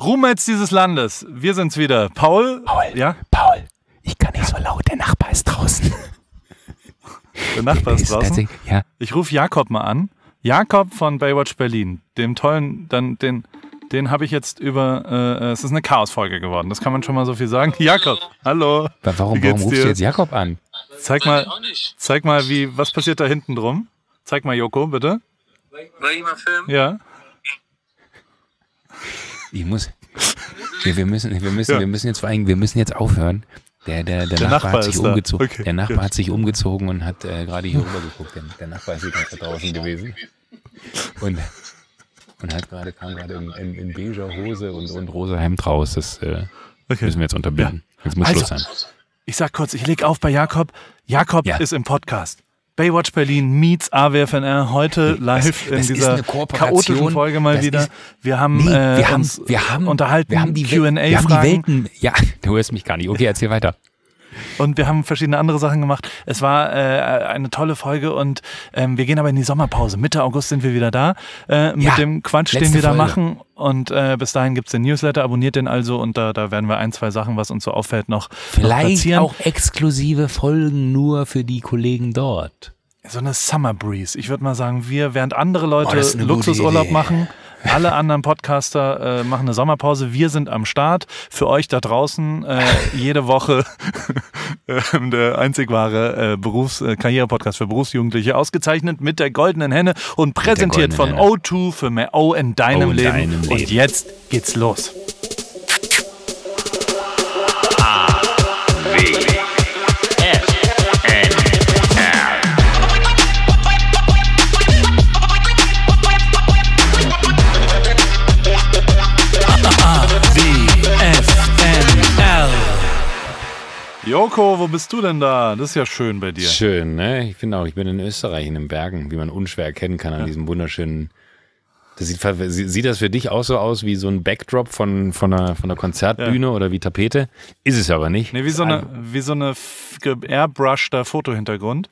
Rumetz dieses Landes, wir sind's wieder. Paul? Paul, ja? Paul, ich kann nicht so laut, der Nachbar ist draußen. Der Nachbar ist draußen? Ja. Ich rufe Jakob mal an. Jakob von Baywatch Berlin, dem tollen, dann den, den habe ich jetzt über, äh, äh, es ist eine Chaos-Folge geworden, das kann man schon mal so viel sagen. Jakob, hallo. Aber warum, warum rufst du jetzt Jakob an? Zeig mal, zeig mal, wie, was passiert da hinten drum? Zeig mal Joko, bitte. Soll ich mal filmen? Ja. Ich muss. Nee, wir müssen, wir müssen, ja. wir müssen jetzt vor allem, wir müssen jetzt aufhören. Der, der, der, der Nachbar, Nachbar, hat sich umgezogen. Okay. Der Nachbar ja. hat sich umgezogen und hat äh, gerade hier rüber geguckt. Der, der Nachbar ist hier da draußen gewesen. Und, und hat gerade, kam gerade in, in, in beiger Hose und, und rosa Hemd raus. Das äh, okay. müssen wir jetzt unterbinden. Ja. Jetzt muss also, Schluss sein. Ich sag kurz, ich leg auf bei Jakob. Jakob ist im Podcast. Baywatch Berlin meets AWFNR heute live das, in dieser chaotischen Folge mal wieder. wir haben, nee, wir äh, haben, uns wir haben, unterhalten, wir haben die Q&A-Fragen. Ja, du hörst mich gar nicht. Okay, erzähl weiter. Und wir haben verschiedene andere Sachen gemacht. Es war äh, eine tolle Folge und ähm, wir gehen aber in die Sommerpause. Mitte August sind wir wieder da äh, mit ja, dem Quatsch, den wir da Folge. machen. Und äh, bis dahin gibt es den Newsletter, abonniert den also und da, da werden wir ein, zwei Sachen, was uns so auffällt, noch Vielleicht noch auch exklusive Folgen nur für die Kollegen dort. So eine Summer Breeze. Ich würde mal sagen, wir, während andere Leute oh, Luxusurlaub machen, Alle anderen Podcaster äh, machen eine Sommerpause. Wir sind am Start. Für euch da draußen äh, jede Woche ähm, der einzig wahre äh, Berufs-, äh, Karriere-Podcast für Berufsjugendliche ausgezeichnet mit der goldenen Henne und präsentiert von Henne. O2 für mehr O in deinem, o in Leben. deinem Leben. Und jetzt geht's los. Joko, wo bist du denn da? Das ist ja schön bei dir. Schön, ne? Ich finde auch, ich bin in Österreich, in den Bergen, wie man unschwer erkennen kann an ja. diesem wunderschönen. Das sieht, sieht, das für dich auch so aus wie so ein Backdrop von, von, einer, von einer Konzertbühne ja. oder wie Tapete? Ist es aber nicht. Nee, wie so, eine, wie so eine airbrushed Fotohintergrund.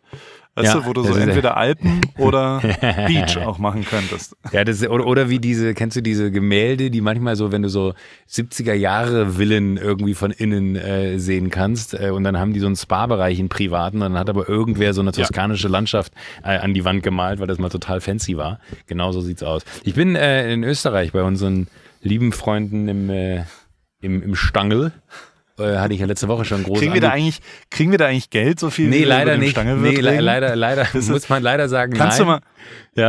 Weißt ja, du, wo du so entweder Alpen oder Beach auch machen könntest. Ja, das ist, oder, oder wie diese, kennst du diese Gemälde, die manchmal so, wenn du so 70er Jahre Villen irgendwie von innen äh, sehen kannst äh, und dann haben die so einen Spa-Bereich in Privaten, dann hat aber irgendwer so eine toskanische Landschaft äh, an die Wand gemalt, weil das mal total fancy war. Genauso sieht's aus. Ich bin äh, in Österreich bei unseren lieben Freunden im, äh, im, im Stangl äh, hatte ich ja letzte Woche schon groß. Kriegen wir da eigentlich, kriegen wir da eigentlich Geld, so viel? Nee, leider nicht. Stange nee, le leider, leider, das muss man leider sagen. Kannst nein. du mal,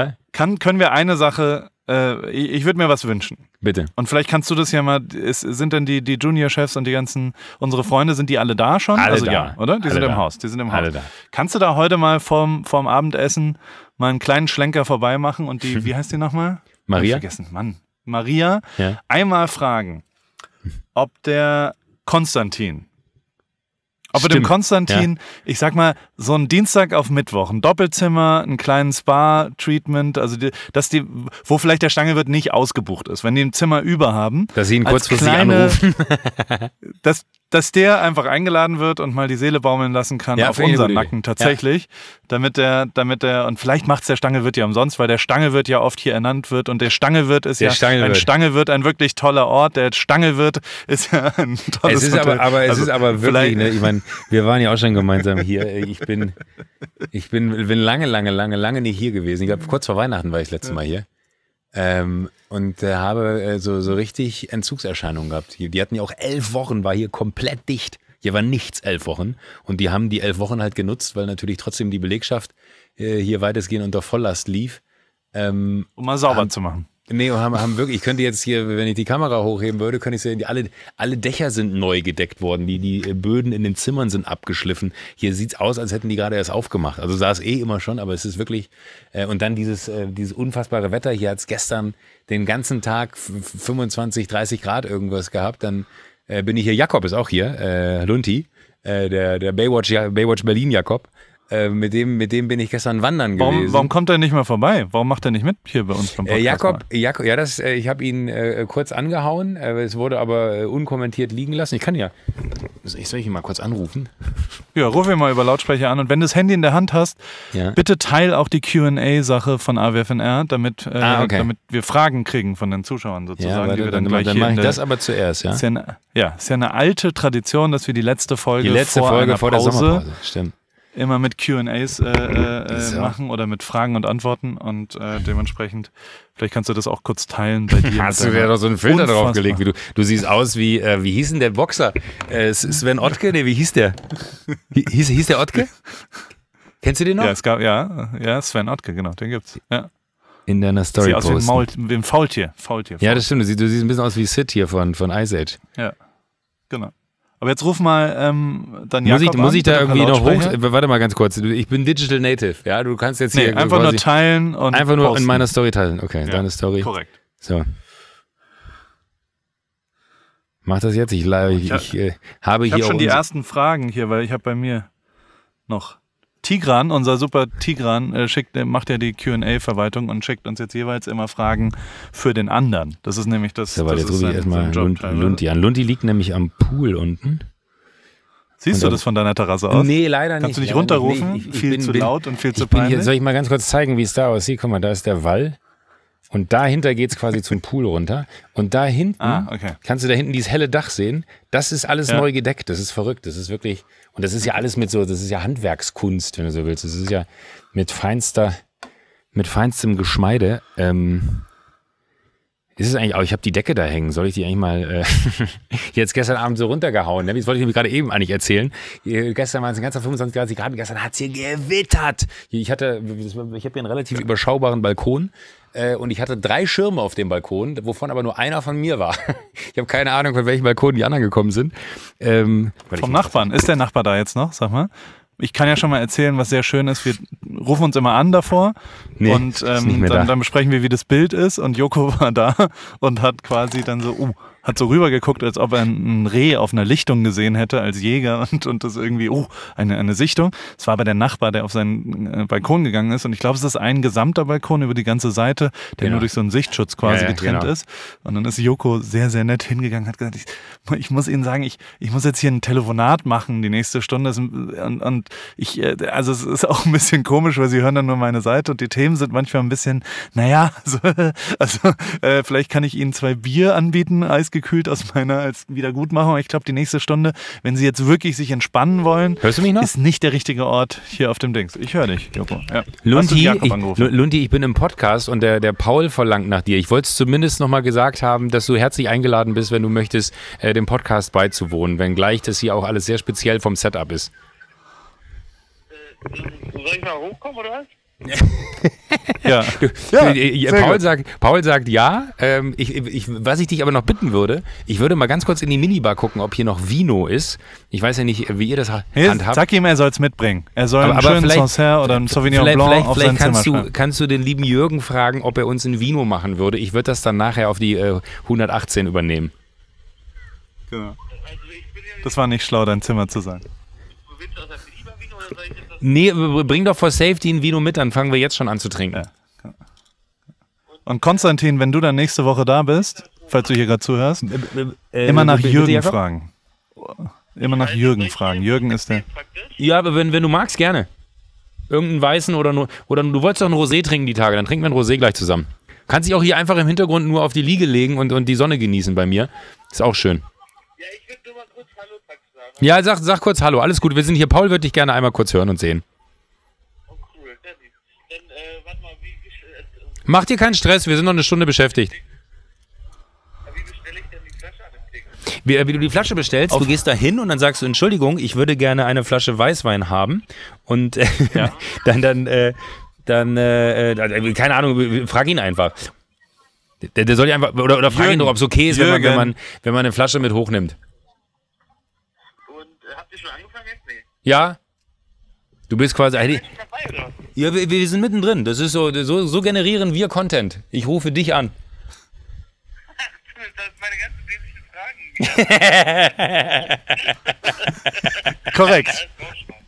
ja? Kann, können wir eine Sache, äh, ich, ich würde mir was wünschen. Bitte. Und vielleicht kannst du das ja mal, ist, sind denn die, die Junior-Chefs und die ganzen, unsere Freunde, sind die alle da schon? Alle also da. ja, oder? Die alle sind da. im Haus, die sind im Haus. Alle da. Kannst du da heute mal vorm, vorm Abendessen mal einen kleinen Schlenker vorbeimachen und die, wie heißt die nochmal? Maria? ich vergessen, Mann. Maria, ja. einmal fragen, ob der Konstantin. Ob Stimmt, dem Konstantin, ja. ich sag mal, so ein Dienstag auf Mittwoch, ein Doppelzimmer, einen kleinen Spa-Treatment, also die, dass die, wo vielleicht der Stange wird nicht ausgebucht ist, wenn die ein Zimmer über haben. Dass sie ihn kurzfristig kleine, anrufen. das, dass der einfach eingeladen wird und mal die Seele baumeln lassen kann ja, auf unseren Nacken tatsächlich, ja. damit der, damit der und vielleicht macht es der Stange wird ja umsonst, weil der Stange wird ja oft hier ernannt wird und der Stange wird ist der ja Stange ein Stange wird ein wirklich toller Ort, der Stange wird ist ja ein tolles Ort. Aber, aber also es ist aber also wirklich, ne, ich meine, wir waren ja auch schon gemeinsam hier. Ich bin, ich bin, bin lange, lange, lange, lange nicht hier gewesen. Ich glaube kurz vor Weihnachten war ich das letzte Mal hier. Ähm, und äh, habe äh, so, so richtig Entzugserscheinungen gehabt. Die, die hatten ja auch elf Wochen, war hier komplett dicht. Hier war nichts elf Wochen. Und die haben die elf Wochen halt genutzt, weil natürlich trotzdem die Belegschaft äh, hier weitestgehend unter Volllast lief. Ähm, um mal sauber haben, zu machen. Nee, haben, haben wirklich, ich könnte jetzt hier, wenn ich die Kamera hochheben würde, könnte ich sehen, die alle, alle Dächer sind neu gedeckt worden, die, die äh, Böden in den Zimmern sind abgeschliffen. Hier sieht's aus, als hätten die gerade erst aufgemacht. Also sah es eh immer schon, aber es ist wirklich, äh, und dann dieses, äh, dieses unfassbare Wetter, hier hat's gestern den ganzen Tag 25, 30 Grad irgendwas gehabt, dann äh, bin ich hier, Jakob ist auch hier, äh, Lunti, äh, der, der Baywatch, Baywatch Berlin Jakob, äh, mit, dem, mit dem bin ich gestern wandern warum, gewesen. Warum kommt er nicht mal vorbei? Warum macht er nicht mit hier bei uns beim äh, Podcast? Äh, Jakob, Jakob, ja, das, äh, ich habe ihn äh, kurz angehauen. es wurde aber unkommentiert liegen lassen. Ich kann ja. Ich soll ich ihn mal kurz anrufen? Ja, ruf ihn mal über Lautsprecher an. Und wenn du das Handy in der Hand hast, ja. bitte teil auch die QA-Sache von AWFNR, damit, ah, okay. damit wir Fragen kriegen von den Zuschauern sozusagen, ja, die wir dann, dann gleich dann Dann mache ich das aber zuerst, ja? Ist ja, eine, ja, ist ja eine alte Tradition, dass wir die letzte Folge, die letzte vor Folge vor der Pause, Sommerpause. Stimmt immer mit QAs äh, äh, äh ja. machen oder mit Fragen und Antworten und äh, dementsprechend, vielleicht kannst du das auch kurz teilen bei dir. Hast du dir noch so einen Filter Unfassbar. draufgelegt, wie du. Du siehst aus wie, äh, wie hieß denn der Boxer? Äh, Sven Ottke? Nee, wie hieß der? Hieß, hieß der Ottke? Kennst du den noch? Ja, es gab, ja, ja, Sven Ottke, genau, den gibt's. Ja in deiner Story Sieht aus wie ein, Maul, wie ein Faultier. Faultier, Faultier. Ja, das stimmt. Du siehst, du siehst, ein bisschen aus wie Sid hier von, von Ice Age. Ja, genau. Aber jetzt ruf mal ähm, dann Jakob Muss ich, an, muss ich da irgendwie noch hoch? Warte mal ganz kurz. Ich bin Digital Native, ja? Du kannst jetzt nee, hier. Einfach nur teilen und. Einfach nur posten. in meiner Story teilen. Okay, ja, deine Story. Korrekt. So. Mach das jetzt. Ich, ich, ich, ich äh, habe ich hier. Ich habe schon die ersten Fragen hier, weil ich habe bei mir noch. Tigran, unser super Tigran, äh, schickt, macht ja die QA-Verwaltung und schickt uns jetzt jeweils immer Fragen für den anderen. Das ist nämlich das. So, das jetzt ist ich erstmal Lund, Lundi an. Lundi liegt nämlich am Pool unten. Siehst du das von deiner Terrasse aus? Nee, leider nicht. Kannst du nicht runterrufen? Nee, ich, ich viel bin, zu bin, laut und viel zu peinlich. Hier, soll ich mal ganz kurz zeigen, wie es da aussieht? Guck mal, da ist der Wall. Und dahinter geht es quasi zum Pool runter. Und da hinten, ah, okay. kannst du da hinten dieses helle Dach sehen. Das ist alles ja. neu gedeckt. Das ist verrückt. Das ist wirklich, und das ist ja alles mit so, das ist ja Handwerkskunst, wenn du so willst. Das ist ja mit feinster, mit feinstem Geschmeide. Ähm, ist es eigentlich auch, ich habe die Decke da hängen. Soll ich die eigentlich mal äh, jetzt gestern Abend so runtergehauen? Ne? Das wollte ich nämlich gerade eben eigentlich erzählen. Äh, gestern waren es ein ganzer 25 Grad, gestern hat es hier gewittert. Ich hatte, ich habe hier einen relativ überschaubaren Balkon äh, und ich hatte drei Schirme auf dem Balkon, wovon aber nur einer von mir war. Ich habe keine Ahnung, von welchem Balkon die anderen gekommen sind. Ähm, Vom Nachbarn. Ist der Nachbar da jetzt noch? Sag mal. Ich kann ja schon mal erzählen, was sehr schön ist. Wir rufen uns immer an davor nee, und ähm, dann, da. dann, besprechen wir, wie das Bild ist. Und Joko war da und hat quasi dann so, uh, hat so rübergeguckt, als ob er ein Reh auf einer Lichtung gesehen hätte als Jäger und, und das irgendwie, oh, eine, eine Sichtung. Es war aber der Nachbar, der auf seinen äh, Balkon gegangen ist und ich glaube, es ist ein gesamter Balkon über die ganze Seite, der genau. nur durch so einen Sichtschutz quasi ja, ja, getrennt genau. ist. Und dann ist Joko sehr, sehr nett hingegangen, hat gesagt, ich, ich muss Ihnen sagen, ich, ich muss jetzt hier ein Telefonat machen die nächste Stunde und, und ich, äh, also es ist auch ein bisschen komisch, weil Sie hören dann nur meine Seite und die Themen sind manchmal ein bisschen, naja, also, also äh, vielleicht kann ich Ihnen zwei Bier anbieten, Eis rausgekühlt aus meiner als Wiedergutmachung. Ich glaube, die nächste Stunde, wenn Sie jetzt wirklich sich entspannen wollen, Hörst du mich noch? ist nicht der richtige Ort hier auf dem Dings. Ich höre dich, Joko. Ja. Lundi, ich, Lundi, ich bin im Podcast und der, der Paul verlangt nach dir. Ich wollte es zumindest nochmal gesagt haben, dass du herzlich eingeladen bist, wenn du möchtest, äh, dem Podcast beizuwohnen, wenngleich das hier auch alles sehr speziell vom Setup ist. Äh, soll ich mal hochkommen oder was? ja. Du, ja du, äh, Paul, sagt, Paul sagt ja. Ähm, ich, ich, was ich dich aber noch bitten würde, ich würde mal ganz kurz in die Minibar gucken, ob hier noch Vino ist. Ich weiß ja nicht, wie ihr das handhabt. Sag ihm, er soll es mitbringen. Er soll aber, einen aber schönen Sancerre oder einen Sauvignon vielleicht, Blanc vielleicht, auf vielleicht kannst Zimmer du, kannst du den lieben Jürgen fragen, ob er uns ein Vino machen würde. Ich würde das dann nachher auf die äh, 118 übernehmen. Genau. Das war nicht schlau, dein Zimmer zu sein. Du willst aus der Minibar Vino oder soll ich Nee, bring doch vor Safety ein Vino mit, dann fangen wir jetzt schon an zu trinken. Ja. Und Konstantin, wenn du dann nächste Woche da bist, falls du hier gerade zuhörst, äh, äh, äh immer nach Jürgen fragen. Immer nach Jürgen fragen. Jürgen ist der. Ja, aber wenn, wenn du magst, gerne. Irgendeinen weißen oder nur. Oder du wolltest doch ein Rosé trinken die Tage, dann trinken wir ein Rosé gleich zusammen. Kannst dich auch hier einfach im Hintergrund nur auf die Liege legen und, und die Sonne genießen bei mir. Ist auch schön. Ja, ich würde ja, sag, sag kurz Hallo, alles gut, wir sind hier. Paul würde dich gerne einmal kurz hören und sehen. Oh, cool. Dann, dann, äh, warte mal, wie, Mach dir keinen Stress, wir sind noch eine Stunde beschäftigt. Wie bestelle ich äh, denn die Flasche an dem Ding? Wie, du die Flasche bestellst, Auf du gehst da hin und dann sagst du, Entschuldigung, ich würde gerne eine Flasche Weißwein haben. Und äh, ja. dann, dann, äh, dann keine Ahnung, frag ihn einfach. Der, der soll ja einfach, oder, oder frag Jürgen. ihn doch, ob es okay ist, wenn man, wenn, man, wenn man eine Flasche mit hochnimmt. Habt ihr schon angefangen jetzt? Nee. Ja. Du bist quasi. Hey, dabei, ja, wir, wir, sind mittendrin. Das ist so, so, so generieren wir Content. Ich rufe dich an. das ist meine ganze Fragen. Korrekt.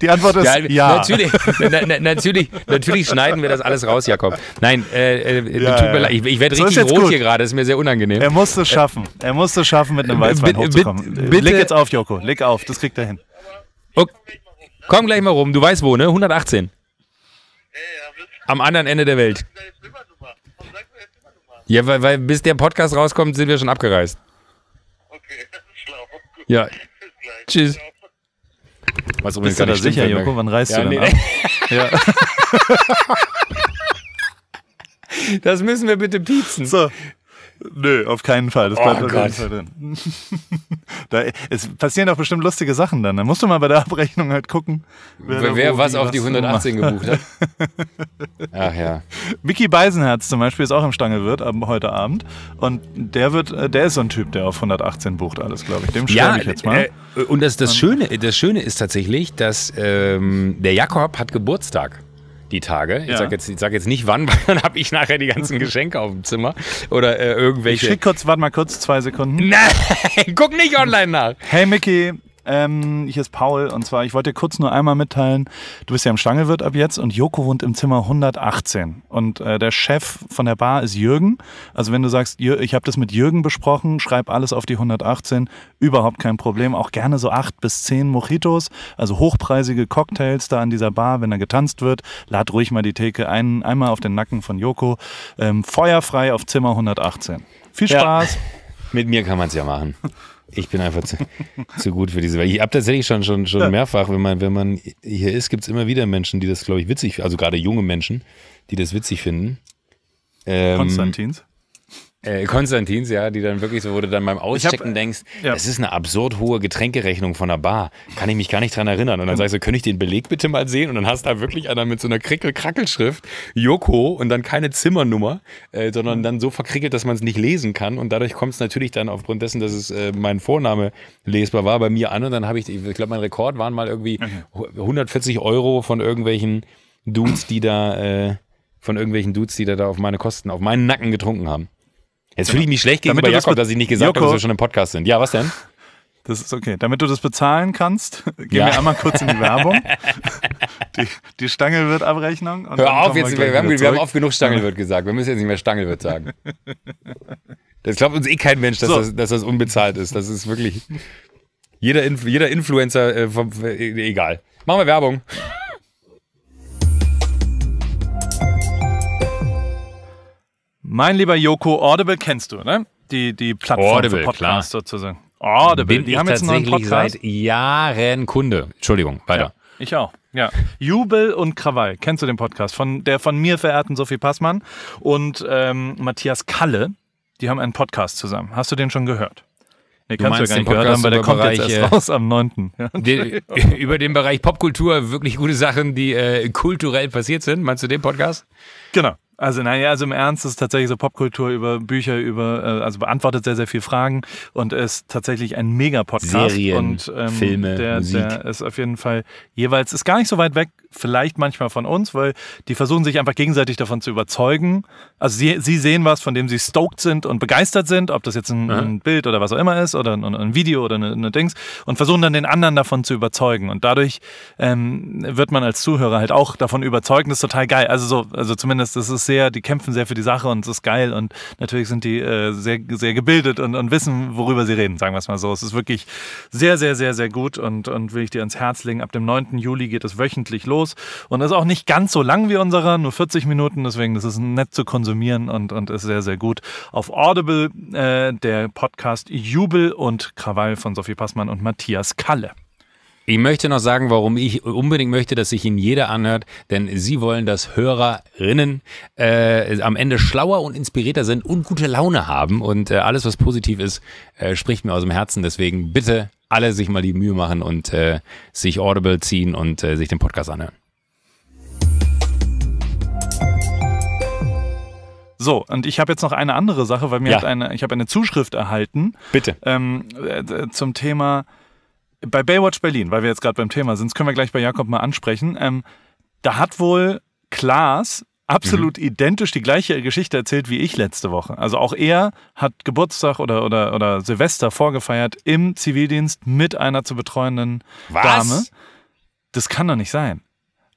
Die Antwort ist ja. ja. Natürlich, na, na, natürlich, natürlich schneiden wir das alles raus, Jakob. Nein, äh, äh, ja, tut mir leid. Ich, ich werde so richtig rot gut. hier gerade. Das ist mir sehr unangenehm. Er musste es äh, schaffen. Er musste es schaffen, mit einem Weißwein hochzukommen. Bitte. Leg jetzt auf, Joko. Leg auf. Das kriegt er hin. Okay. Komm gleich mal rum. Du weißt wo, ne? 118. Am anderen Ende der Welt. Ja, weil, weil bis der Podcast rauskommt, sind wir schon abgereist. Okay, schlau. Ja. Tschüss. Was Bist du da sicher, stimmt, Joko? Wann reißt ja, du denn nee. ab? ja. Das müssen wir bitte piepsen. So, Nö, auf keinen Fall. Das bleibt oh auf Gott. jeden Fall drin. da, es passieren auch bestimmt lustige Sachen dann. Da musst du mal bei der Abrechnung halt gucken. Wer, wer was auf die 118 gemacht. gebucht hat. Ach ja. Mickey Beisenherz zum Beispiel ist auch im Stange wird ab heute Abend. Und der wird, äh, der ist so ein Typ, der auf 118 bucht alles, glaube ich. Dem schreibe ich jetzt mal. Äh, äh, und das, das, und Schöne, das Schöne ist tatsächlich, dass ähm, der Jakob hat Geburtstag die Tage. Ich ja. sage jetzt, ich sag jetzt nicht wann, weil dann habe ich nachher die ganzen mhm. Geschenke auf dem Zimmer oder äh, irgendwelche. Ich schick kurz, warte mal kurz, zwei Sekunden. Nein, guck nicht online nach. Hey Mickey, ähm, hier ist Paul und zwar, ich wollte dir kurz nur einmal mitteilen, du bist ja im Stangelwirt ab jetzt und Joko wohnt im Zimmer 118 und äh, der Chef von der Bar ist Jürgen. Also wenn du sagst, ich habe das mit Jürgen besprochen, schreib alles auf die 118, überhaupt kein Problem. Auch gerne so acht bis zehn Mojitos, also hochpreisige Cocktails da an dieser Bar, wenn da getanzt wird. Lad ruhig mal die Theke ein, einmal auf den Nacken von Joko. Ähm, feuerfrei auf Zimmer 118. Viel Spaß. Ja, mit mir kann man es ja machen. Ich bin einfach zu, zu gut für diese Welt. Ich habe tatsächlich schon, schon, schon ja. mehrfach, wenn man, wenn man hier ist, gibt es immer wieder Menschen, die das, glaube ich, witzig, also gerade junge Menschen, die das witzig finden. Ähm, Konstantins? Äh, Konstantins, ja, die dann wirklich so, wo du dann beim Auschecken hab, äh, denkst, ja. das ist eine absurd hohe Getränkerechnung von der Bar. Kann ich mich gar nicht dran erinnern. Und dann sagst du, könnte ich den Beleg bitte mal sehen? Und dann hast du da wirklich einer mit so einer Krickel-Krackelschrift, Joko und dann keine Zimmernummer, äh, sondern dann so verkrickelt, dass man es nicht lesen kann. Und dadurch kommt es natürlich dann aufgrund dessen, dass es äh, mein Vorname lesbar war, bei mir an. Und dann habe ich, ich glaube, mein Rekord waren mal irgendwie 140 mhm. Euro von irgendwelchen Dudes, die da, äh, von irgendwelchen Dudes, die da, da auf meine Kosten, auf meinen Nacken getrunken haben. Jetzt fühle ich mich schlecht gegenüber Jakob, dass ich nicht gesagt Joko. habe, dass wir schon im Podcast sind. Ja, was denn? Das ist okay. Damit du das bezahlen kannst, gehen ja. wir einmal kurz in die Werbung. die, die Stangelwirt-Abrechnung. Hör auf, jetzt, wir, wir, haben, wir haben oft genug Stangelwirt gesagt. Wir müssen jetzt nicht mehr Stangelwirt sagen. Das glaubt uns eh kein Mensch, dass, so. das, dass das unbezahlt ist. Das ist wirklich. Jeder, Inf jeder Influencer, äh, vom, äh, egal. Machen wir Werbung. Mein lieber Joko, Audible kennst du, ne? Die, die Plattform Audible, für Podcasts klar. sozusagen. Audible, Bin die haben jetzt einen neuen Podcast. seit Jahren Kunde. Entschuldigung, weiter. Ja, ich auch. Ja, Jubel und Krawall. Kennst du den Podcast von der von mir verehrten Sophie Passmann und ähm, Matthias Kalle? Die haben einen Podcast zusammen. Hast du den schon gehört? Nee, kannst du ja gar nicht gehört haben, weil der kommt Bereich, jetzt erst raus am 9. Ja. Den, über den Bereich Popkultur wirklich gute Sachen, die äh, kulturell passiert sind. Meinst du den Podcast? Genau. Also naja, also im Ernst ist tatsächlich so Popkultur über Bücher, über, äh, also beantwortet sehr, sehr viele Fragen und ist tatsächlich ein Mega-Podcast. Serien, und, ähm, Filme, der, Musik. der ist auf jeden Fall jeweils, ist gar nicht so weit weg, vielleicht manchmal von uns, weil die versuchen sich einfach gegenseitig davon zu überzeugen. Also sie, sie sehen was, von dem sie stoked sind und begeistert sind, ob das jetzt ein, ein Bild oder was auch immer ist oder ein, ein Video oder eine, eine, Dings und versuchen dann den anderen davon zu überzeugen. Und dadurch ähm, wird man als Zuhörer halt auch davon überzeugen, Das ist total geil. Also so, also zumindest das ist sehr, die kämpfen sehr für die Sache und es ist geil und natürlich sind die äh, sehr, sehr gebildet und, und wissen, worüber sie reden, sagen wir es mal so. Es ist wirklich sehr, sehr, sehr, sehr gut und, und will ich dir ans Herz legen. Ab dem 9. Juli geht es wöchentlich los und ist auch nicht ganz so lang wie unserer, nur 40 Minuten, deswegen das ist nett zu konsumieren und, und ist sehr, sehr gut. Auf Audible äh, der Podcast Jubel und Krawall von Sophie Passmann und Matthias Kalle. Ich möchte noch sagen, warum ich unbedingt möchte, dass sich ihn jeder anhört, denn sie wollen, dass Hörerinnen äh, am Ende schlauer und inspirierter sind und gute Laune haben. Und äh, alles, was positiv ist, äh, spricht mir aus dem Herzen. Deswegen bitte alle sich mal die Mühe machen und äh, sich Audible ziehen und äh, sich den Podcast anhören. So, und ich habe jetzt noch eine andere Sache, weil mir ja. hat eine, ich habe eine Zuschrift erhalten. Bitte. Ähm, äh, zum Thema bei Baywatch Berlin, weil wir jetzt gerade beim Thema sind, das können wir gleich bei Jakob mal ansprechen. Ähm, da hat wohl Klaas absolut mhm. identisch die gleiche Geschichte erzählt wie ich letzte Woche. Also auch er hat Geburtstag oder, oder, oder Silvester vorgefeiert im Zivildienst mit einer zu betreuenden Was? Dame. Das kann doch nicht sein.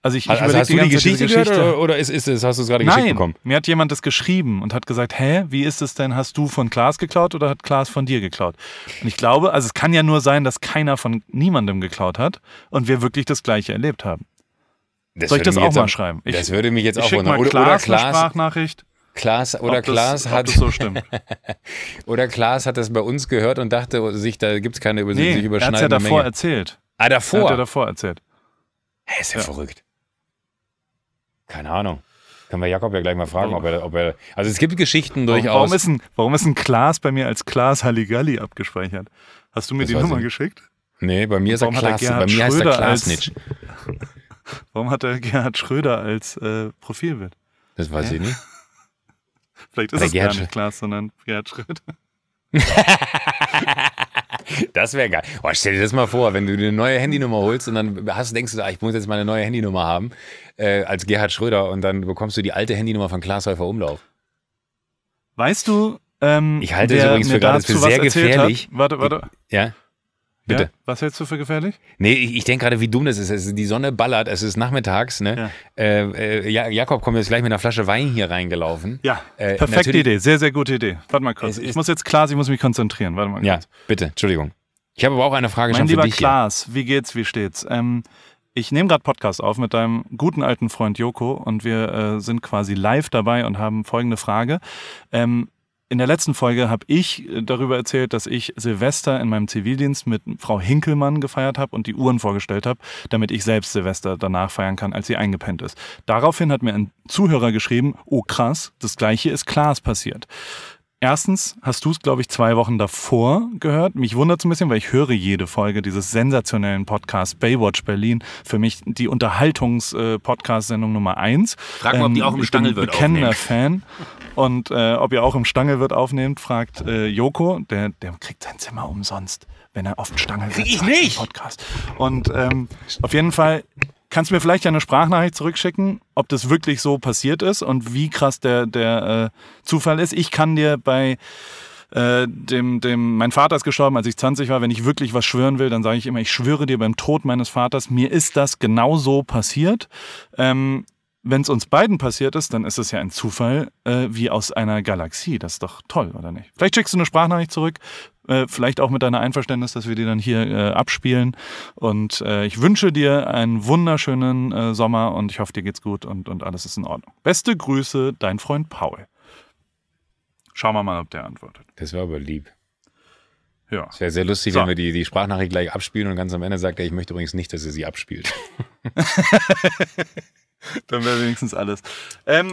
Also ich, ich also hast du die, Geschichte, Geschichte, gehört oder, oder ist, ist, ist, hast du es gerade geschickt bekommen? mir hat jemand das geschrieben und hat gesagt, hä, wie ist es denn, hast du von Klaas geklaut oder hat Klaas von dir geklaut? Und ich glaube, also es kann ja nur sein, dass keiner von niemandem geklaut hat und wir wirklich das Gleiche erlebt haben. Das Soll ich das auch mal schreiben? Ich, das würde mich jetzt auch wundern. Oder, Klaas oder Klaas, eine Sprachnachricht. Klaas oder ob Klaas das, hat so stimmt. oder Klaas hat das bei uns gehört und dachte sich da gibt es keine nee, sich überschneidende er hat's ja davor Menge. erzählt. Ah davor. Hat er davor erzählt. Hä, ist ja, ja. verrückt. Keine Ahnung. Können wir Jakob ja gleich mal fragen, ob er, ob er. Also es gibt Geschichten durchaus. Warum ist, ein, warum ist ein Klaas bei mir als Klaas Halligalli abgespeichert? Hast du mir das die Nummer ich. geschickt? Nee, bei mir ist er Klaas. Bei mir heißt er Klaasnitsch. Warum hat er Gerhard Schröder als äh, Profilbild? Das weiß ja. ich nicht. Vielleicht ist Oder es Gerhard gar nicht Klaas, sondern Gerhard Schröder. Das wäre geil. Oh, stell dir das mal vor, wenn du eine neue Handynummer holst und dann hast, denkst du, ah, ich muss jetzt mal eine neue Handynummer haben äh, als Gerhard Schröder und dann bekommst du die alte Handynummer von Klaas Häufer Umlauf. Weißt du, ähm, ich halte es übrigens für gerade für sehr gefährlich. Hat, warte, warte. Ja? Bitte. Ja, was hältst du für gefährlich? Nee, ich, ich denke gerade, wie dumm das ist. Es Die Sonne ballert, es ist nachmittags. Ne? Ja. Äh, äh, Jakob kommt jetzt gleich mit einer Flasche Wein hier reingelaufen. Ja, äh, perfekte Idee, sehr, sehr gute Idee. Warte mal kurz. Ich muss jetzt Klaas, ich muss mich konzentrieren. Warte mal kurz. Ja, bitte, Entschuldigung. Ich habe aber auch eine Frage mein schon lieber für dich. Lieber Klaas, hier. wie geht's, wie steht's? Ähm, ich nehme gerade Podcast auf mit deinem guten alten Freund Joko und wir äh, sind quasi live dabei und haben folgende Frage. Ähm, in der letzten Folge habe ich äh, darüber erzählt, dass ich Silvester in meinem Zivildienst mit Frau Hinkelmann gefeiert habe und die Uhren vorgestellt habe, damit ich selbst Silvester danach feiern kann, als sie eingepennt ist. Daraufhin hat mir ein Zuhörer geschrieben, oh krass, das gleiche ist Klaas passiert. Erstens hast du es, glaube ich, zwei Wochen davor gehört. Mich wundert es ein bisschen, weil ich höre jede Folge dieses sensationellen Podcasts Baywatch Berlin. Für mich die Unterhaltungs-Podcast-Sendung äh, Nummer eins. Frag mal, ähm, ob die ähm, auch im Stangel wird. Ich bin bekennender Fan. Und äh, ob ihr auch im Stangel wird aufnehmt, fragt äh, Joko. Der, der kriegt sein Zimmer umsonst, wenn er auf dem Stangel wird. Krieg ich nicht! Podcast. Und ähm, auf jeden Fall Kannst du mir vielleicht eine Sprachnachricht zurückschicken, ob das wirklich so passiert ist und wie krass der, der äh, Zufall ist? Ich kann dir bei äh, dem, dem, mein Vater ist gestorben, als ich 20 war. Wenn ich wirklich was schwören will, dann sage ich immer, ich schwöre dir beim Tod meines Vaters, mir ist das genau so passiert. Ähm, wenn es uns beiden passiert ist, dann ist es ja ein Zufall äh, wie aus einer Galaxie. Das ist doch toll, oder nicht? Vielleicht schickst du eine Sprachnachricht zurück, äh, vielleicht auch mit deiner Einverständnis, dass wir die dann hier äh, abspielen. Und äh, ich wünsche dir einen wunderschönen äh, Sommer und ich hoffe, dir geht's gut und, und alles ist in Ordnung. Beste Grüße, dein Freund Paul. Schauen wir mal, ob der antwortet. Das wäre aber lieb. Ja. Es wäre sehr lustig, so. wenn wir die, die Sprachnachricht gleich abspielen und ganz am Ende sagt er, ich möchte übrigens nicht, dass er sie abspielt. dann wäre wenigstens alles. Ähm,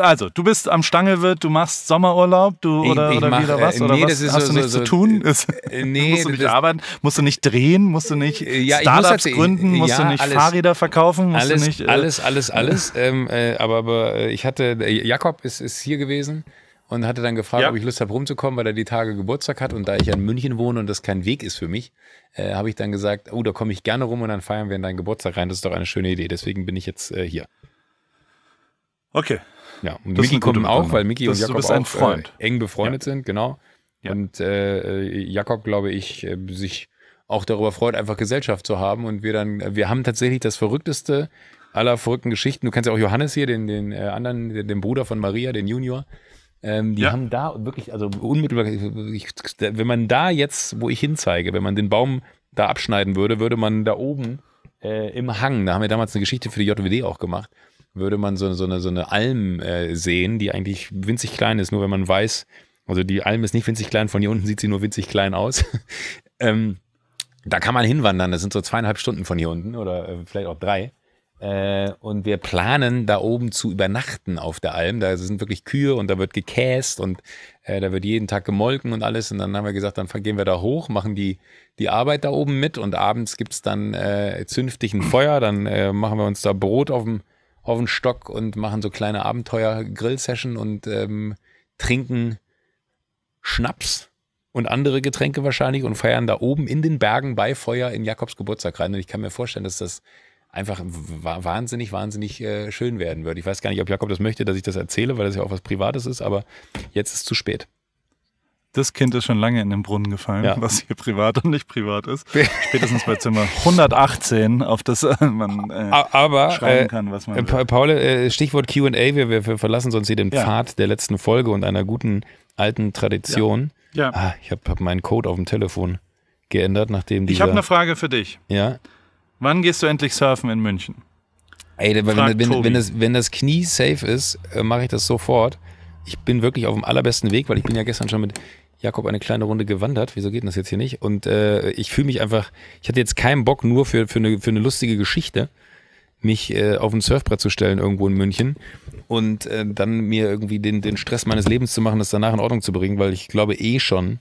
also, du bist am Stangewirt, du machst Sommerurlaub, du oder, ich, oder mach, wieder was? Äh, oder nee, was? Das ist hast so, du nichts so, zu tun? Äh, äh, nee, musst du nicht arbeiten, musst du nicht drehen, musst du nicht ja, halt Startups muss gründen, musst ja, du nicht alles, Fahrräder verkaufen, musst alles, du nicht. Äh, alles, alles, alles. ähm, äh, aber, aber ich hatte, Jakob ist, ist hier gewesen und hatte dann gefragt, ja. ob ich Lust habe rumzukommen, weil er die Tage Geburtstag hat und da ich ja in München wohne und das kein Weg ist für mich, äh, habe ich dann gesagt, oh, da komme ich gerne rum und dann feiern wir in deinen Geburtstag rein. Das ist doch eine schöne Idee. Deswegen bin ich jetzt hier. Okay, ja, und das Mickey kommt auch, weil Mickey und Jakob auch äh, eng befreundet ja. sind, genau. Ja. Und äh, äh Jakob, glaube ich, äh, sich auch darüber freut, einfach Gesellschaft zu haben. Und wir dann, wir haben tatsächlich das verrückteste aller verrückten Geschichten. Du kennst ja auch Johannes hier, den, den äh, anderen, den, den Bruder von Maria, den Junior. Ähm, die ja. haben da wirklich, also unmittelbar, ich, wenn man da jetzt, wo ich hinzeige, wenn man den Baum da abschneiden würde, würde man da oben äh, im Hang, da haben wir damals eine Geschichte für die JWD auch gemacht, würde man so, so, eine, so eine Alm äh, sehen, die eigentlich winzig klein ist, nur wenn man weiß, also die Alm ist nicht winzig klein, von hier unten sieht sie nur winzig klein aus. ähm, da kann man hinwandern, das sind so zweieinhalb Stunden von hier unten oder äh, vielleicht auch drei. Äh, und wir planen, da oben zu übernachten auf der Alm. Da sind wirklich Kühe und da wird gekäst und äh, da wird jeden Tag gemolken und alles. Und dann haben wir gesagt, dann gehen wir da hoch, machen die, die Arbeit da oben mit und abends gibt es dann äh, zünftig ein Feuer. Dann äh, machen wir uns da Brot auf dem auf den Stock und machen so kleine Abenteuer-Grill-Session und ähm, trinken Schnaps und andere Getränke wahrscheinlich und feiern da oben in den Bergen bei Feuer in Jakobs Geburtstag rein. Und ich kann mir vorstellen, dass das einfach wahnsinnig, wahnsinnig äh, schön werden würde. Ich weiß gar nicht, ob Jakob das möchte, dass ich das erzähle, weil das ja auch was Privates ist, aber jetzt ist zu spät das Kind ist schon lange in den Brunnen gefallen, ja. was hier privat und nicht privat ist. Spätestens bei Zimmer 118, auf das äh, man äh, Aber, schreiben äh, kann, was man äh, Paul, äh, Stichwort Q&A, wir, wir, verlassen sonst hier den ja. Pfad der letzten Folge und einer guten alten Tradition. Ja. ja. Ah, ich habe hab meinen Code auf dem Telefon geändert, nachdem die. Ich habe eine Frage für dich. Ja. Wann gehst du endlich surfen in München? Ey, wenn, wenn, wenn, das, wenn das Knie safe ist, äh, mache ich das sofort. Ich bin wirklich auf dem allerbesten Weg, weil ich bin ja gestern schon mit Jakob eine kleine Runde gewandert. Wieso geht denn das jetzt hier nicht? Und äh, ich fühle mich einfach, ich hatte jetzt keinen Bock, nur für, für, eine, für eine lustige Geschichte mich äh, auf ein Surfbrett zu stellen irgendwo in München und äh, dann mir irgendwie den, den Stress meines Lebens zu machen, das danach in Ordnung zu bringen, weil ich glaube eh schon,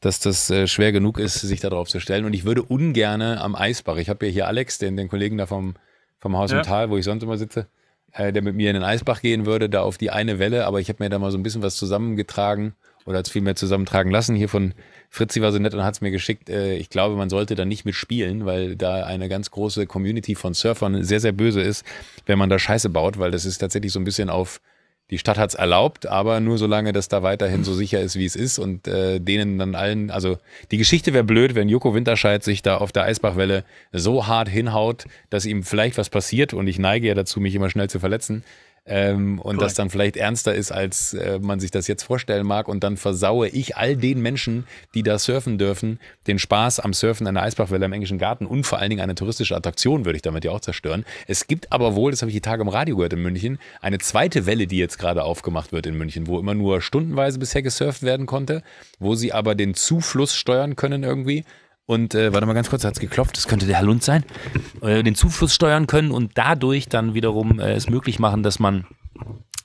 dass das äh, schwer genug ist, sich darauf zu stellen. Und ich würde ungern am Eisbach, ich habe ja hier Alex, den, den Kollegen da vom, vom Haus ja. im Tal, wo ich sonst immer sitze, äh, der mit mir in den Eisbach gehen würde, da auf die eine Welle, aber ich habe mir da mal so ein bisschen was zusammengetragen oder hat es vielmehr zusammentragen lassen. Hier von Fritzi war so nett und hat es mir geschickt. Äh, ich glaube, man sollte da nicht mitspielen, weil da eine ganz große Community von Surfern sehr, sehr böse ist, wenn man da Scheiße baut, weil das ist tatsächlich so ein bisschen auf die Stadt hat es erlaubt, aber nur solange das da weiterhin so sicher ist, wie es ist und äh, denen dann allen, also die Geschichte wäre blöd, wenn Joko Winterscheid sich da auf der Eisbachwelle so hart hinhaut, dass ihm vielleicht was passiert und ich neige ja dazu, mich immer schnell zu verletzen. Ähm, und Correct. das dann vielleicht ernster ist, als äh, man sich das jetzt vorstellen mag. Und dann versaue ich all den Menschen, die da surfen dürfen, den Spaß am Surfen einer Eisbachwelle im englischen Garten und vor allen Dingen eine touristische Attraktion würde ich damit ja auch zerstören. Es gibt aber wohl, das habe ich die Tage im Radio gehört in München, eine zweite Welle, die jetzt gerade aufgemacht wird in München, wo immer nur stundenweise bisher gesurft werden konnte, wo sie aber den Zufluss steuern können irgendwie und äh, warte mal ganz kurz, da hat es geklopft, das könnte der Herr Lund sein, äh, den Zufluss steuern können und dadurch dann wiederum äh, es möglich machen, dass man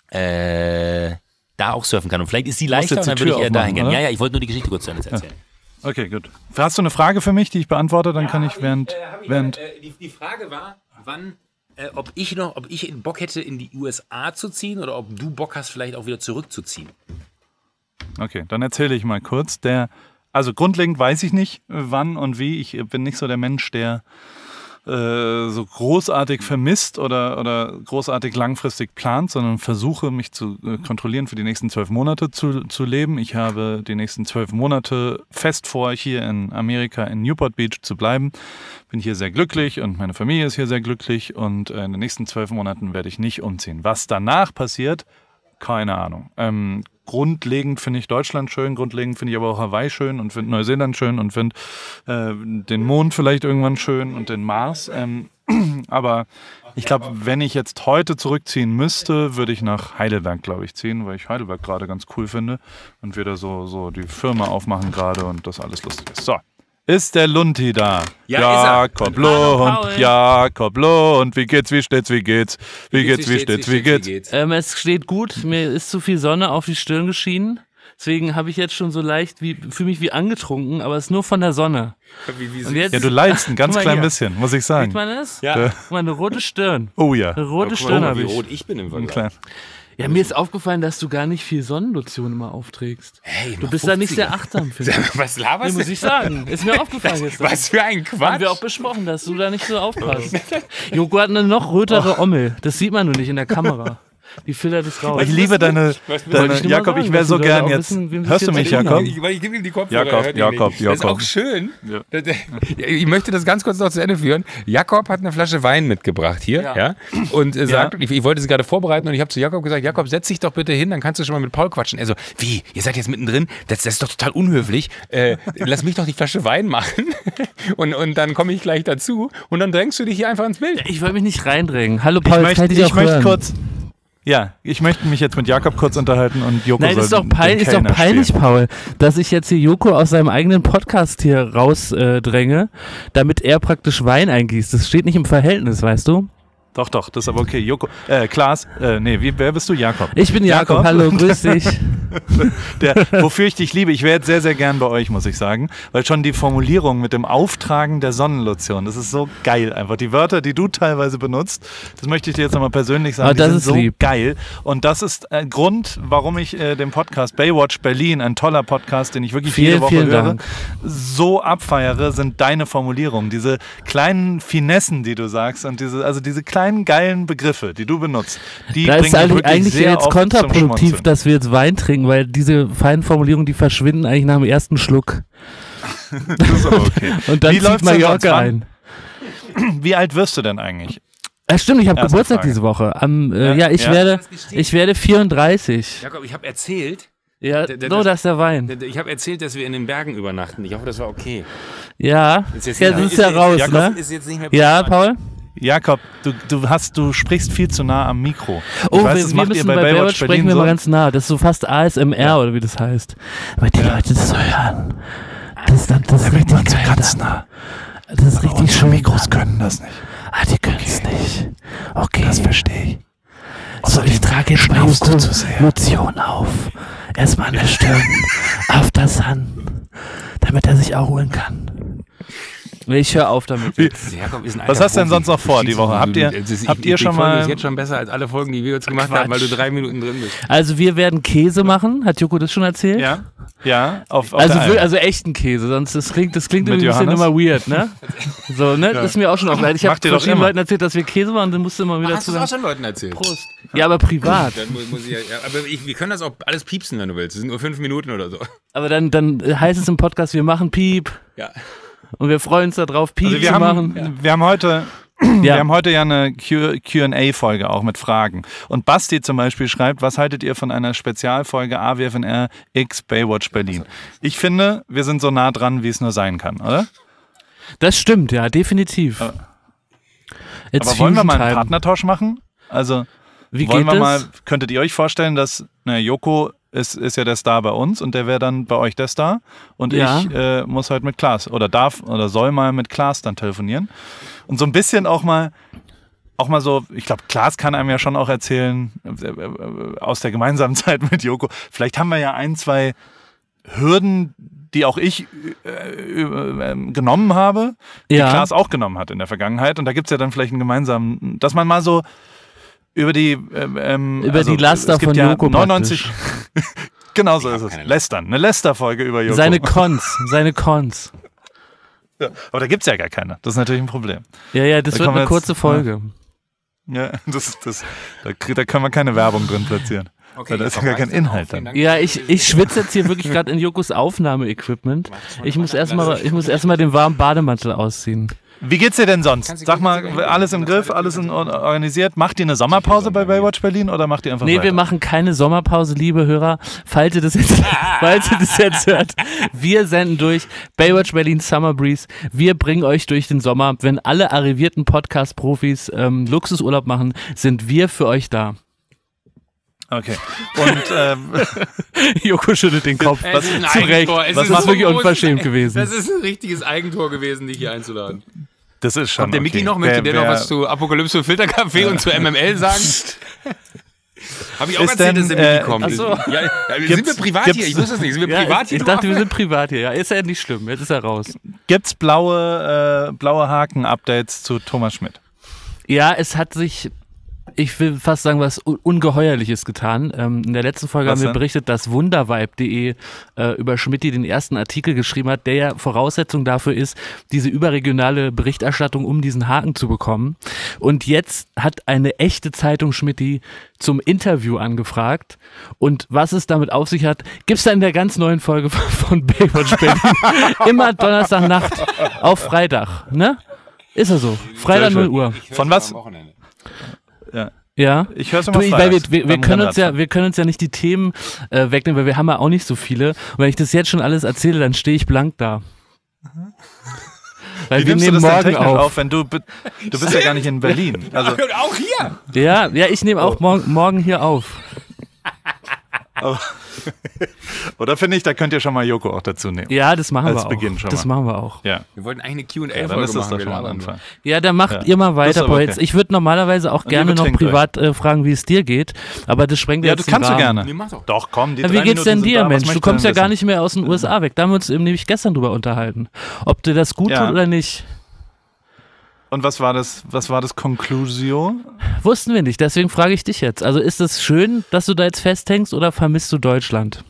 äh, da auch surfen kann. Und vielleicht ist sie leichter dann würde ich eher dahin gehen. Ja, ja, ich wollte nur die Geschichte kurz zu Ende erzählen. Ja. Okay, gut. Hast du eine Frage für mich, die ich beantworte? Dann ja, kann ich während. Ich, äh, während äh, die, die Frage war, wann äh, ob ich noch, ob ich Bock hätte, in die USA zu ziehen oder ob du Bock hast, vielleicht auch wieder zurückzuziehen. Okay, dann erzähle ich mal kurz. Der also grundlegend weiß ich nicht, äh, wann und wie. Ich äh, bin nicht so der Mensch, der äh, so großartig vermisst oder, oder großartig langfristig plant, sondern versuche mich zu äh, kontrollieren für die nächsten zwölf Monate zu, zu leben. Ich habe die nächsten zwölf Monate fest vor, hier in Amerika in Newport Beach zu bleiben. Bin hier sehr glücklich und meine Familie ist hier sehr glücklich und in den nächsten zwölf Monaten werde ich nicht umziehen. Was danach passiert, keine Ahnung. Ähm, grundlegend finde ich Deutschland schön, grundlegend finde ich aber auch Hawaii schön und finde Neuseeland schön und finde äh, den Mond vielleicht irgendwann schön und den Mars. Ähm, aber ich glaube, wenn ich jetzt heute zurückziehen müsste, würde ich nach Heidelberg, glaube ich, ziehen, weil ich Heidelberg gerade ganz cool finde und wieder so, so die Firma aufmachen gerade und das alles lustig ist. So. Ist der Lunti da? Ja, Jakob Lund, Jakob Lund, wie geht's, wie steht's, wie geht's? Wie, geht's, wie steht's, wie geht's? Ähm, es steht gut, mir ist zu viel Sonne auf die Stirn geschienen. Deswegen habe ich jetzt schon so leicht, wie fühle mich wie angetrunken, aber es ist nur von der Sonne. Wie, wie jetzt, ja, du leidest ein ganz klein bisschen, muss ich sagen. Sieht man das? Ja. Guck mal, eine rote Stirn. Oh ja. Eine rote ja, Stirn habe ich. Wie Rot ich bin im Vergleich. Ja, mir ist aufgefallen, dass du gar nicht viel Sonnenlotion immer aufträgst. Hey, du bist 50er. da nicht sehr achtsam, finde ich. Was laberst du? muss ich sagen. Ist mir aufgefallen das, gestern. Was für ein Quatsch. Haben wir auch besprochen, dass du da nicht so aufpasst. Joko hat eine noch rötere oh. Ommel. Das sieht man nur nicht in der Kamera. Wie viel er das raus? Ich liebe deine, weißt, deine ich Jakob, ich wäre so gern jetzt. Wissen, hörst du mich, Jakob? Ich, ich, gebe ihm die Kopfhörer. Jakob, Jakob, Jakob. Das ist auch schön. Ja. Ich möchte das ganz kurz noch zu Ende führen. Jakob hat eine Flasche Wein mitgebracht hier, ja, ja und äh, sagt, ja. ich, ich, wollte sie gerade vorbereiten und ich habe zu Jakob gesagt, Jakob, setz dich doch bitte hin, dann kannst du schon mal mit Paul quatschen. Also, wie? Ihr seid jetzt mittendrin? Das, das ist doch total unhöflich. Äh, lass mich doch die Flasche Wein machen und, und dann komme ich gleich dazu und dann drängst du dich hier einfach ins Bild. Ich wollte mich nicht reindrängen. Hallo Paul, ich möchte, ich, ich möchte kurz ja, ich möchte mich jetzt mit Jakob kurz unterhalten und Joko Nein, soll ist doch, pein, ist doch peinlich, stehen. Paul, dass ich jetzt hier Joko aus seinem eigenen Podcast hier rausdränge, äh, damit er praktisch Wein eingießt. Das steht nicht im Verhältnis, weißt du? Doch, doch, das ist aber okay. Joko, äh, Klaas, äh, nee, wie, wer bist du? Jakob. Ich bin Jakob, Jakob. hallo, grüß dich. Der, wofür ich dich liebe, ich werde sehr, sehr gern bei euch, muss ich sagen, weil schon die Formulierung mit dem Auftragen der Sonnenlotion, das ist so geil einfach. Die Wörter, die du teilweise benutzt, das möchte ich dir jetzt nochmal persönlich sagen, aber ah, das die sind so lieb. geil. Und das ist ein Grund, warum ich äh, den Podcast Baywatch Berlin, ein toller Podcast, den ich wirklich vielen, jede Woche höre, Dank. so abfeiere, sind deine Formulierungen, diese kleinen Finessen, die du sagst und diese, also diese kleinen kleinen geilen Begriffe, die du benutzt, die da ist eigentlich, eigentlich jetzt kontraproduktiv, dass wir jetzt Wein trinken, weil diese feinen Formulierungen, die verschwinden eigentlich nach dem ersten Schluck. das ist okay. Und dann Wie zieht Mallorca ein. Wie alt wirst du denn eigentlich? Ah, stimmt, ich habe Geburtstag Frage. diese Woche. Am, äh, ja, ja, ich, ja. Werde, ich werde 34. Jakob, ich habe erzählt, ja, da, no, das ist der Wein. Ich habe erzählt, dass wir in den Bergen übernachten. Ich hoffe, das war okay. Ja, ist jetzt, ja, ist ja raus, Jakob, ne? Ist jetzt nicht mehr ja, Paul? Jakob, du, du, hast, du sprichst viel zu nah am Mikro. Ich oh, weiß, wir, wir müssen bei, bei Baywatch, Baywatch sprechen wir mal ganz nah. Das ist so fast ASMR ja. oder wie das heißt. Weil die ja. Leute das so hören. Das, ist dann das da richtig man so ganz nah. Das ist Aber richtig unsere schön. Mikros können das nicht. Ah, die können es okay. nicht. Okay. Das verstehe ich. So, ich trage jetzt meine Lotion auf. Erstmal an der Stirn, auf das Hand, damit er sich erholen kann. Ich höre auf damit. Wie, ja, komm, was hast du denn sonst noch vor die Woche? Habt ihr, ich, habt ich, ihr schon mal. Das ist jetzt schon besser als alle Folgen, die wir jetzt gemacht Quatsch. haben, weil du drei Minuten drin bist. Also, wir werden Käse machen. Hat Joko das schon erzählt? Ja. Ja, auf, auf also, also echten Käse, sonst das klingt, das klingt Mit irgendwie Johannes? ein bisschen immer weird, ne? So, ne? Ja. Das ist mir auch schon aufgefallen. Ich habe verschiedenen Leuten erzählt, dass wir Käse machen, dann musst du immer wieder Ach, Hast du auch schon Leuten erzählt? Prost. Ja, aber privat. Dann muss, ich ja, aber ich, wir können das auch alles piepsen, wenn du willst. Es sind nur fünf Minuten oder so. Aber dann, dann heißt es im Podcast, wir machen Piep. Ja. Und wir freuen uns darauf, Pi also zu haben, machen. Ja. Wir haben heute ja. Wir haben heute ja eine QA-Folge auch mit Fragen. Und Basti zum Beispiel schreibt, was haltet ihr von einer Spezialfolge AWFNR X Baywatch Berlin? Ich finde, wir sind so nah dran, wie es nur sein kann, oder? Das stimmt, ja, definitiv. Aber, aber wollen wir mal einen Partnertausch machen? Also, wie wollen wir das? mal, könntet ihr euch vorstellen, dass na, Joko ist, ist ja der Star bei uns und der wäre dann bei euch der Star. Und ja. ich äh, muss halt mit Klaas oder darf oder soll mal mit Klaas dann telefonieren. Und so ein bisschen auch mal, auch mal so, ich glaube, Klaas kann einem ja schon auch erzählen, äh, äh, aus der gemeinsamen Zeit mit Joko, vielleicht haben wir ja ein, zwei Hürden, die auch ich äh, äh, ähm, genommen habe, die ja. Klaas auch genommen hat in der Vergangenheit. Und da gibt es ja dann vielleicht einen gemeinsamen, dass man mal so über die äh, ähm, über also, die Laster von ja Joko 99 genau so ist es. Lästern. Eine Lästerfolge über Joko. Seine Cons. Seine Cons. Ja, aber da gibt es ja gar keine. Das ist natürlich ein Problem. Ja, ja, das da wird eine jetzt, kurze Folge. Ja, das, das, da, da kann man keine Werbung drin platzieren. Okay, da ist ja gar kein Inhalt dann. Ja, ich, ich schwitze jetzt hier wirklich gerade in Jokos Aufnahmeequipment. Ich muss erstmal erst, den warmen Bademantel ausziehen. Wie geht's dir denn sonst? Sag mal, alles im Griff, alles in, organisiert. Macht ihr eine Sommerpause bei Baywatch Berlin oder macht ihr einfach Nee, weiter? wir machen keine Sommerpause, liebe Hörer. Falls ihr das jetzt, falls ihr das jetzt hört, wir senden durch Baywatch Berlin Summer Breeze. Wir bringen euch durch den Sommer. Wenn alle arrivierten Podcast-Profis ähm, Luxusurlaub machen, sind wir für euch da. Okay. Und ähm, Joko schüttelt den Kopf. Was, ist zu Recht. Das war wirklich unverschämt gewesen. Das ist ein richtiges Eigentor gewesen, dich hier einzuladen. Das ist schon. Und der okay. Mickey noch möchte wer, der noch was zu Apokalypse Filterkaffee ja. und zu MML sagen? Habe ich auch ist erzählt, denn, dass der Mickey äh, kommt. So. Ja, ja, sind wir privat hier? Ich wusste es nicht. Sind wir ja, privat hier? Ich dachte, wir sind privat hier. Ja, ist ja nicht schlimm. Jetzt ist er raus. Gibt's blaue, äh, blaue Haken-Updates zu Thomas Schmidt? Ja, es hat sich ich will fast sagen, was Ungeheuerliches getan. Ähm, in der letzten Folge was haben wir denn? berichtet, dass wundervibe.de äh, über Schmidti den ersten Artikel geschrieben hat, der ja Voraussetzung dafür ist, diese überregionale Berichterstattung um diesen Haken zu bekommen. Und jetzt hat eine echte Zeitung Schmidti zum Interview angefragt. Und was es damit auf sich hat, gibt es da in der ganz neuen Folge von Baywatch Berlin. Immer Donnerstagnacht auf Freitag, ne? Ist er so. Freitag 0 Uhr. Von was? Ja. Ja. Ich höre es immer du, wir, wir, können uns ja, wir können uns ja nicht die Themen äh, wegnehmen, weil wir haben ja auch nicht so viele. Und wenn ich das jetzt schon alles erzähle, dann stehe ich blank da. Weil Wie wir nehmen du das morgen auf? auf? wenn du du bist ja gar nicht in Berlin. Also auch hier. Ja, ja, ich nehme auch oh. morgen, hier auf. Oh. Oder finde ich, da könnt ihr schon mal Joko auch dazu nehmen. Ja, das machen Als wir auch. Beginn schon das mal. machen wir auch. Ja. Wir wollten eigentlich eine Q&A-Folge ja, machen. Das schon am Ja, dann macht ja. ihr mal weiter, Boys. Okay. Ich würde normalerweise auch gerne noch privat euch. Äh, fragen, wie es dir geht, aber das sprengt ja, jetzt Ja, das kannst Rahmen. du gerne. Nee, mach doch. doch, komm. Die ja, wie geht es denn dir, Mensch? Du kommst ja gar nicht mehr aus den mhm. USA weg. Da haben wir uns eben nämlich gestern drüber unterhalten, ob dir das gut tut oder nicht. Und was war das, was war das Conclusio? Wussten wir nicht, deswegen frage ich dich jetzt. Also ist es schön, dass du da jetzt festhängst oder vermisst du Deutschland?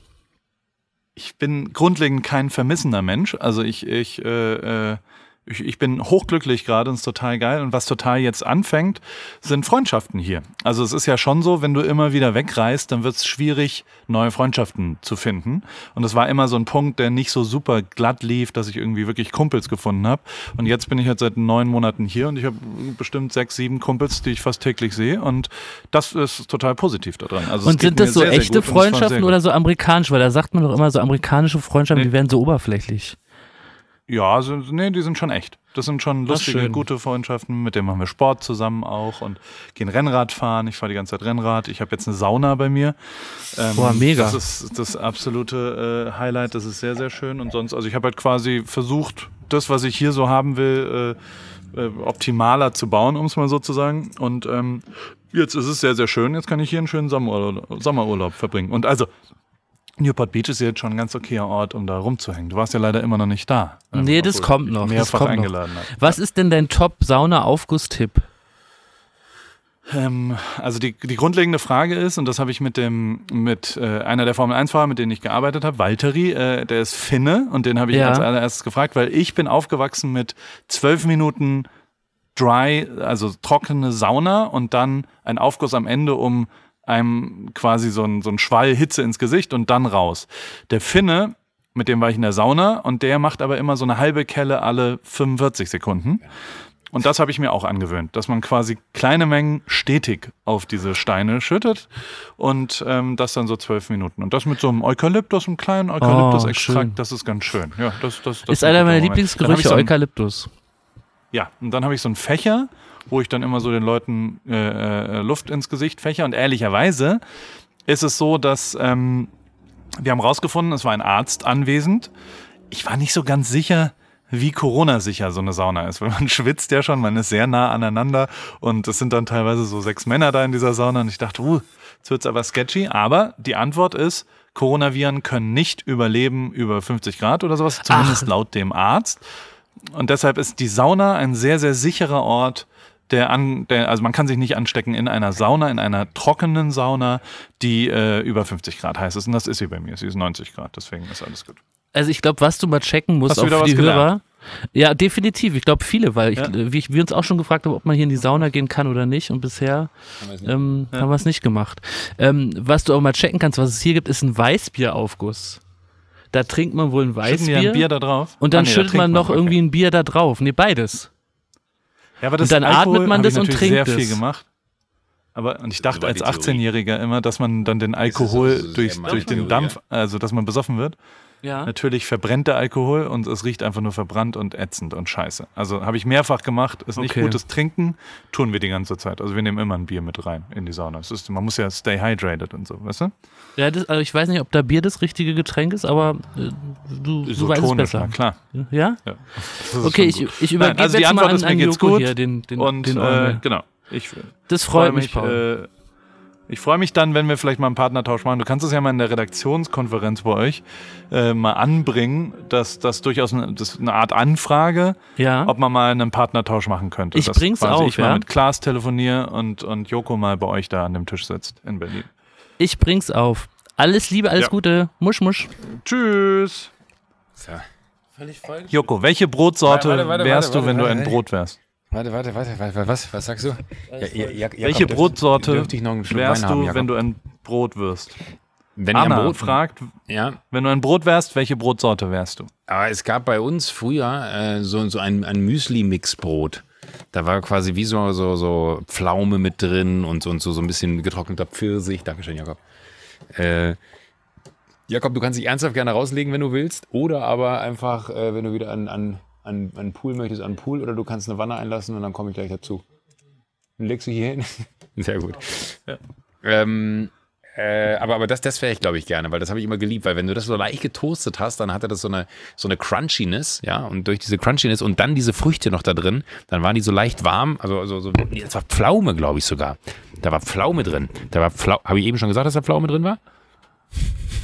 Ich bin grundlegend kein vermissender Mensch. Also ich, ich äh, äh, ich, ich bin hochglücklich gerade und es ist total geil. Und was total jetzt anfängt, sind Freundschaften hier. Also es ist ja schon so, wenn du immer wieder wegreist, dann wird es schwierig, neue Freundschaften zu finden. Und es war immer so ein Punkt, der nicht so super glatt lief, dass ich irgendwie wirklich Kumpels gefunden habe. Und jetzt bin ich halt seit neun Monaten hier und ich habe bestimmt sechs, sieben Kumpels, die ich fast täglich sehe. Und das ist total positiv daran. Also und sind das so sehr, echte sehr Freundschaften oder so amerikanisch? Weil da sagt man doch immer so amerikanische Freundschaften, nee. die werden so oberflächlich. Ja, so, also, nee, die sind schon echt. Das sind schon lustige, gute Freundschaften. Mit denen machen wir Sport zusammen auch und gehen Rennrad fahren. Ich fahre die ganze Zeit Rennrad. Ich habe jetzt eine Sauna bei mir. Ähm, Boah, mega. Das ist das absolute äh, Highlight. Das ist sehr, sehr schön. Und sonst, also ich habe halt quasi versucht, das, was ich hier so haben will, äh, äh, optimaler zu bauen, um es mal so zu sagen. Und ähm, jetzt ist es sehr, sehr schön. Jetzt kann ich hier einen schönen Sommerurlaub, Sommerurlaub verbringen. Und also Newport Beach ist ja jetzt schon ein ganz okayer Ort, um da rumzuhängen. Du warst ja leider immer noch nicht da. Nee, also, das kommt noch. Mehrfach das kommt eingeladen noch. Hat. Was ist denn dein Top-Sauna-Aufguss-Tipp? Ähm, also die, die grundlegende Frage ist, und das habe ich mit dem mit äh, einer der Formel 1-Fahrer, mit denen ich gearbeitet habe, Valtteri, äh, der ist Finne und den habe ich ja. als allererstes gefragt, weil ich bin aufgewachsen mit zwölf Minuten dry, also trockene Sauna und dann ein Aufguss am Ende, um einem quasi so ein, so ein Schwall Hitze ins Gesicht und dann raus. Der Finne, mit dem war ich in der Sauna und der macht aber immer so eine halbe Kelle alle 45 Sekunden. Und das habe ich mir auch angewöhnt, dass man quasi kleine Mengen stetig auf diese Steine schüttet und ähm, das dann so zwölf Minuten. Und das mit so einem Eukalyptus, einem kleinen oh, Eukalyptus-Extrakt, oh, das ist ganz schön. Ja, das, das, das ist einer meiner Lieblingsgerüche, Eukalyptus. Ja, und dann habe ich so einen Fächer, wo ich dann immer so den Leuten äh, äh, Luft ins Gesicht fächer. Und ehrlicherweise ist es so, dass ähm, wir haben rausgefunden, es war ein Arzt anwesend. Ich war nicht so ganz sicher, wie Corona-sicher so eine Sauna ist, weil man schwitzt ja schon, man ist sehr nah aneinander und es sind dann teilweise so sechs Männer da in dieser Sauna und ich dachte, uh, jetzt es aber sketchy, aber die Antwort ist, Coronaviren können nicht überleben über 50 Grad oder sowas, zumindest Ach. laut dem Arzt. Und deshalb ist die Sauna ein sehr, sehr sicherer Ort, der an, der, also man kann sich nicht anstecken in einer Sauna, in einer trockenen Sauna, die äh, über 50 Grad heiß ist. Und das ist sie bei mir. Sie ist 90 Grad, deswegen ist alles gut. Also ich glaube, was du mal checken musst Hast auf die gelernt? Hörer. Ja, definitiv. Ich glaube viele, weil ich, ja. Äh, wie ich, wir uns auch schon gefragt haben, ob man hier in die Sauna gehen kann oder nicht. Und bisher ähm, ja. haben wir es nicht gemacht. Ähm, was du auch mal checken kannst, was es hier gibt, ist ein Weißbieraufguss da trinkt man wohl ein Weißbier. Schütten ein Bier da drauf? Und dann ah, nee, schüttet da man noch man. irgendwie ein Bier da drauf. Nee, beides. Ja, aber das und dann Alkohol atmet man das und trinkt sehr es. viel gemacht. Aber und ich dachte als 18-Jähriger immer, dass man dann den Alkohol so durch, durch den Dampf, also dass man besoffen wird. Ja. Natürlich verbrennt der Alkohol und es riecht einfach nur verbrannt und ätzend und scheiße. Also habe ich mehrfach gemacht, ist nicht okay. gutes Trinken, tun wir die ganze Zeit. Also wir nehmen immer ein Bier mit rein in die Sauna. Ist, man muss ja stay hydrated und so, weißt du? Ja, das, also ich weiß nicht, ob da Bier das richtige Getränk ist, aber äh, du, du weißt es besser. Na klar. Ja? ja. Okay, ich, ich übergebe Nein, also jetzt die Antwort mal an, ist, mir an geht's Joko gut hier, den, den, und, den äh, genau. Ich, das freut freu mich, mich äh, ich freue mich dann, wenn wir vielleicht mal einen Partnertausch machen. Du kannst es ja mal in der Redaktionskonferenz bei euch äh, mal anbringen, dass das durchaus eine, das eine Art Anfrage, ja. ob man mal einen Partnertausch machen könnte. Ich dass bring's auch. Ich ja? mal mit Klaas telefoniere und, und Joko mal bei euch da an dem Tisch sitzt in Berlin. Ich bring's auf. Alles Liebe, alles ja. Gute. Musch, musch. Tschüss. Völlig So. Joko, welche Brotsorte warte, warte, warte, wärst du, wenn du ein Brot wärst? Warte, warte, warte, warte, was, was sagst du? Ja, ja, ja, Welche Brotsorte dürft, dürft wärst du, haben, wenn du ein Brot wirst? Wenn Anna Brot, fragt, ja. wenn du ein Brot wärst, welche Brotsorte wärst du? Aber es gab bei uns früher äh, so, so ein, ein Müsli-Mix-Brot. Da war quasi wie so, so, so Pflaume mit drin und, und so, so ein bisschen getrockneter Pfirsich. Dankeschön, Jakob. Äh, Jakob, du kannst dich ernsthaft gerne rauslegen, wenn du willst. Oder aber einfach, äh, wenn du wieder an, an an, an einen Pool möchtest, an einen Pool oder du kannst eine Wanne einlassen und dann komme ich gleich dazu. Dann legst du hier hin. Sehr gut. Ja. Ähm, äh, aber, aber das, das wäre ich, glaube ich, gerne, weil das habe ich immer geliebt, weil wenn du das so leicht getoastet hast, dann hatte das so eine, so eine Crunchiness, ja, und durch diese Crunchiness und dann diese Früchte noch da drin, dann waren die so leicht warm, also, also so, das war Pflaume, glaube ich sogar. Da war Pflaume drin. Da war Pflaume, habe ich eben schon gesagt, dass da Pflaume drin war?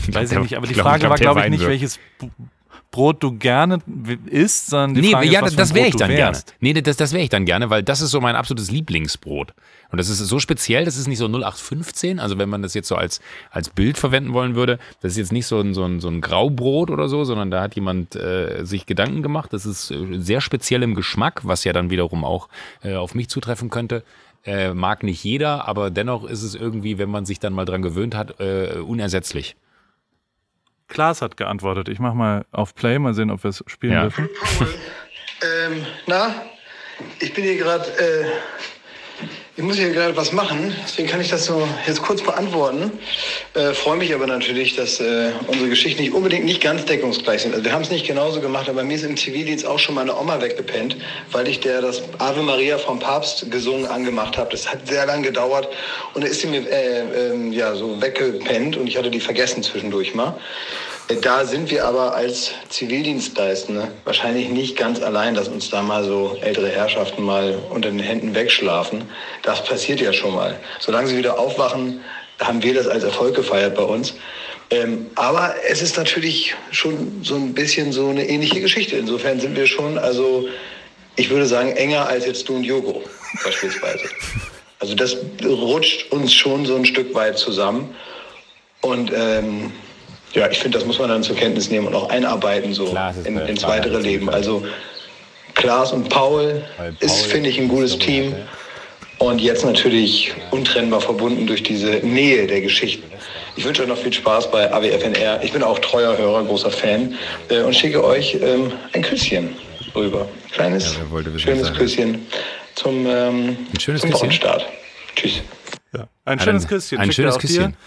Weiß ich nicht, aber die Frage glaub, war, glaube ich, nicht, welches Brot du gerne isst, sondern die nee, Frage ja, ist, das wäre ich dann gerne. Nee, das, das wäre ich dann gerne, weil das ist so mein absolutes Lieblingsbrot. Und das ist so speziell, das ist nicht so 0815, also wenn man das jetzt so als, als Bild verwenden wollen würde, das ist jetzt nicht so ein, so ein, so ein Graubrot oder so, sondern da hat jemand äh, sich Gedanken gemacht. Das ist äh, sehr speziell im Geschmack, was ja dann wiederum auch äh, auf mich zutreffen könnte. Äh, mag nicht jeder, aber dennoch ist es irgendwie, wenn man sich dann mal dran gewöhnt hat, äh, unersetzlich. Klaas hat geantwortet. Ich mach mal auf Play, mal sehen, ob wir es spielen ja. dürfen. ähm, na, ich bin hier gerade äh, ich muss hier gerade was machen, deswegen kann ich das so jetzt kurz beantworten. Äh, Freue mich aber natürlich, dass äh, unsere Geschichten nicht unbedingt nicht ganz deckungsgleich sind. Also wir haben es nicht genauso gemacht, aber mir ist im Zivildienst auch schon meine Oma weggepennt, weil ich der das Ave Maria vom Papst gesungen angemacht habe. Das hat sehr lange gedauert und da ist sie mir äh, ähm, ja so weggepennt und ich hatte die vergessen zwischendurch mal. Da sind wir aber als Zivildienstleistende wahrscheinlich nicht ganz allein, dass uns da mal so ältere Herrschaften mal unter den Händen wegschlafen. Das passiert ja schon mal. Solange sie wieder aufwachen, haben wir das als Erfolg gefeiert bei uns. Ähm, aber es ist natürlich schon so ein bisschen so eine ähnliche Geschichte. Insofern sind wir schon, also ich würde sagen, enger als jetzt du und Yogo beispielsweise. Also das rutscht uns schon so ein Stück weit zusammen. Und ähm, ja, ich finde, das muss man dann zur Kenntnis nehmen und auch einarbeiten so Klar, in, ins weitere Leben. Also Klaas und Paul, Paul ist, finde ich, ein gutes Team. Und jetzt natürlich untrennbar verbunden durch diese Nähe der Geschichten. Ich wünsche euch noch viel Spaß bei AWFNR. Ich bin auch treuer Hörer, großer Fan äh, und schicke euch ähm, ein Küsschen rüber. Kleines, ja, schönes sagen. Küsschen zum, ähm, ein schönes zum Küsschen. Tschüss. Ja. Ein schönes Küsschen. Ein schönes Küsschen.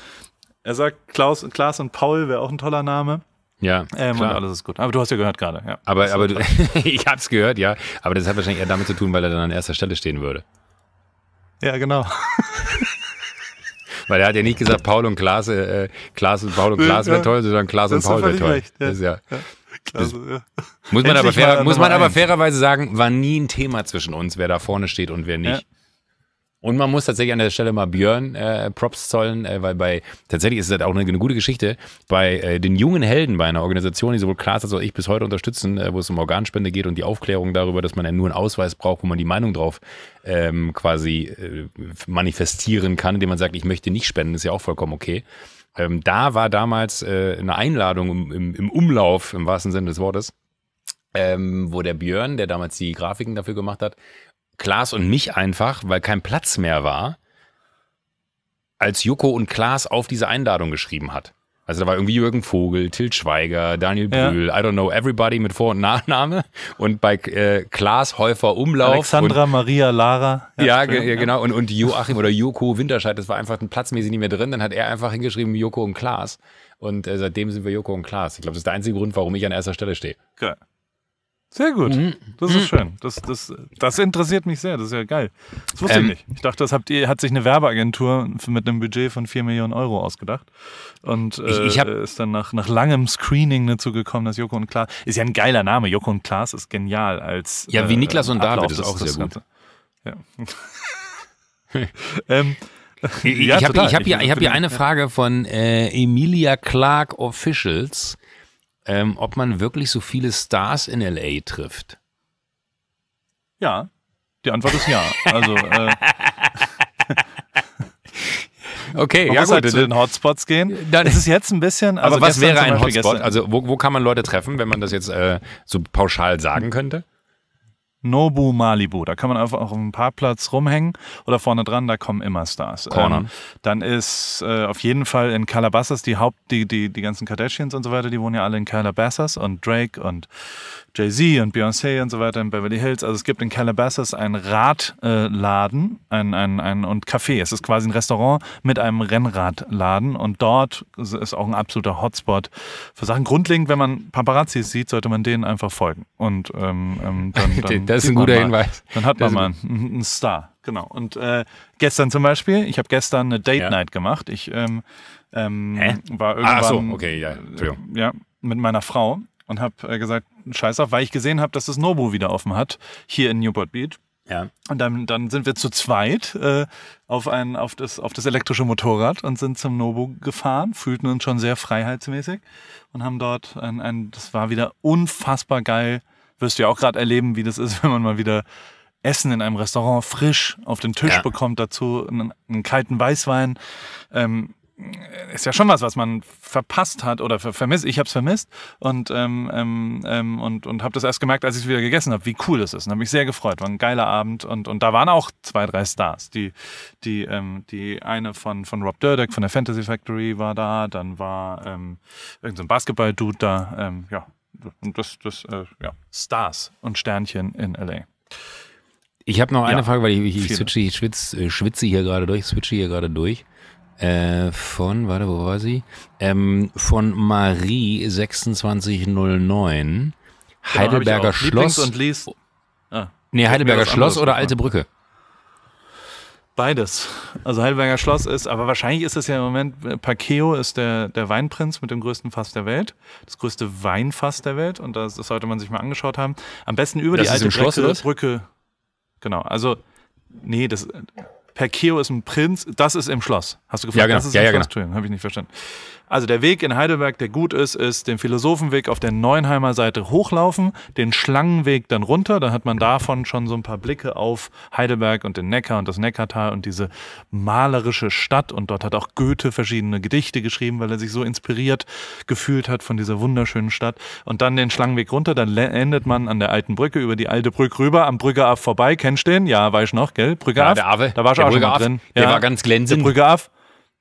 Er sagt Klaus, Klaas und Paul wäre auch ein toller Name. Ja, ähm, klar. alles ist gut. Aber du hast ja gehört gerade. Ja, aber aber du, ich habe es gehört, ja. Aber das hat wahrscheinlich eher damit zu tun, weil er dann an erster Stelle stehen würde. Ja, genau. weil er hat ja nicht gesagt, Paul und Klaas, äh, äh Klaas und Paul und Klaas wäre toll, sondern Klaas das und Paul wäre toll. Recht, ja. Das ist ja. ja. Klasse, ja. Muss man, aber, fairer, muss man aber fairerweise sagen, war nie ein Thema zwischen uns, wer da vorne steht und wer nicht. Ja. Und man muss tatsächlich an der Stelle mal Björn äh, Props zollen, äh, weil bei, tatsächlich ist das auch eine, eine gute Geschichte, bei äh, den jungen Helden bei einer Organisation, die sowohl Klaas als auch ich bis heute unterstützen, äh, wo es um Organspende geht und die Aufklärung darüber, dass man ja nur einen Ausweis braucht, wo man die Meinung drauf ähm, quasi äh, manifestieren kann, indem man sagt, ich möchte nicht spenden, ist ja auch vollkommen okay. Ähm, da war damals äh, eine Einladung im, im, im Umlauf, im wahrsten Sinne des Wortes, ähm, wo der Björn, der damals die Grafiken dafür gemacht hat, Klaas und mich einfach, weil kein Platz mehr war, als Joko und Klaas auf diese Einladung geschrieben hat. Also da war irgendwie Jürgen Vogel, Til Schweiger, Daniel Bühl, ja. I don't know, everybody mit Vor- und Nachname. Und bei äh, Klaas Häufer Umlauf. Alexandra, und, Maria, Lara. Ja, ja, ja, genau. Und, und Joachim oder Joko Winterscheid, das war einfach ein platzmäßig nicht mehr drin. Dann hat er einfach hingeschrieben Joko und Klaas. Und äh, seitdem sind wir Joko und Klaas. Ich glaube, das ist der einzige Grund, warum ich an erster Stelle stehe. Okay. Sehr gut. Mhm. Das ist mhm. schön. Das, das, das interessiert mich sehr. Das ist ja geil. Das wusste ähm, ich nicht. Ich dachte, das habt ihr, hat sich eine Werbeagentur mit einem Budget von 4 Millionen Euro ausgedacht. Und äh, ich, ich äh, hab, ist dann nach, nach langem Screening dazu gekommen, dass Joko und Klaas. Ist ja ein geiler Name. Joko und Klaas ist genial als. Ja, wie äh, Niklas und Ablauf, David ist auch sehr gut. Ja. ähm, ich ja, habe hab hier, ich hab hier eine Frage von äh, Emilia Clark Officials ähm, ob man wirklich so viele Stars in LA trifft. Ja, die Antwort ist ja. Also, äh, Okay, man ja muss gut. Halt zu den Hotspots gehen. Dann, es jetzt ein bisschen. Also aber was wäre ein Hotspot? Gestern. also wo, wo kann man Leute treffen, wenn man das jetzt äh, so pauschal sagen könnte? Nobu Malibu. Da kann man einfach auf einem Parkplatz rumhängen oder vorne dran, da kommen immer Stars. Ähm, dann ist äh, auf jeden Fall in Calabasas die Haupt, die, die, die ganzen Kardashians und so weiter, die wohnen ja alle in Calabasas und Drake und Jay-Z und Beyoncé und so weiter in Beverly Hills. Also es gibt in Calabasas einen Radladen äh, ein, ein, ein, und Café. Es ist quasi ein Restaurant mit einem Rennradladen und dort ist auch ein absoluter Hotspot für Sachen. Grundlegend, wenn man Paparazzis sieht, sollte man denen einfach folgen. Und ähm, ähm dann, dann das ist ein guter mal, Hinweis. Dann hat man mal einen, einen Star genau. Und äh, gestern zum Beispiel, ich habe gestern eine Date Night ja. gemacht. Ich ähm, ähm, war irgendwann. Ah, so, okay, ja, äh, Entschuldigung. Ja, mit meiner Frau und habe äh, gesagt, scheiß auf, weil ich gesehen habe, dass das Nobu wieder offen hat, hier in Newport Beach. Ja. Und dann, dann sind wir zu zweit äh, auf, ein, auf, das, auf das elektrische Motorrad und sind zum Nobu gefahren, fühlten uns schon sehr freiheitsmäßig und haben dort ein, ein das war wieder unfassbar geil. Wirst du ja auch gerade erleben, wie das ist, wenn man mal wieder Essen in einem Restaurant frisch auf den Tisch ja. bekommt, dazu einen, einen kalten Weißwein. Ähm, äh, ist ja schon was, was man verpasst hat oder ver vermisst. Ich habe es vermisst und, ähm, ähm, ähm und, und habe das erst gemerkt, als ich es wieder gegessen habe, wie cool das ist. Und habe mich sehr gefreut. War ein geiler Abend und, und da waren auch zwei, drei Stars. Die, die, ähm, die eine von, von Rob Dyrdek von der Fantasy Factory war da, dann war ähm, irgendein so Basketball-Dude da. Ähm, ja, und das, das äh, ja. Stars und Sternchen in L.A. Ich habe noch eine ja, Frage, weil ich, ich, ich, switche, ich schwitze, äh, schwitze hier gerade durch, switche hier gerade durch. Äh, von, warte, wo war sie? Ähm, von Marie 2609. Genau, Heidelberger Schloss. Lieblings und Lies. Ah, nee, Heidelberger Schloss oder Alte Brücke. Beides. Also Heidelberger Schloss ist, aber wahrscheinlich ist es ja im Moment, äh, Pakeo ist der, der Weinprinz mit dem größten Fass der Welt, das größte Weinfass der Welt und das, das sollte man sich mal angeschaut haben. Am besten über das die alte Brücke. Genau, also nee, das Perkeo ist ein Prinz, das ist im Schloss. Hast du gefragt? Ja, genau. Das ist ja, im ja, Schloss, genau. habe ich nicht verstanden. Also der Weg in Heidelberg, der gut ist, ist den Philosophenweg auf der Neuenheimer Seite hochlaufen, den Schlangenweg dann runter, dann hat man davon schon so ein paar Blicke auf Heidelberg und den Neckar und das Neckartal und diese malerische Stadt und dort hat auch Goethe verschiedene Gedichte geschrieben, weil er sich so inspiriert gefühlt hat von dieser wunderschönen Stadt und dann den Schlangenweg runter, dann endet man an der alten Brücke über die alte Brücke rüber, am Brügger Af vorbei, kennst du den? Ja, weiß ich noch, gell? Brügger Af. Ja, der Ave, da war ich auch schon mal drin. Der ja, war ganz glänzend. Der Brügger Af.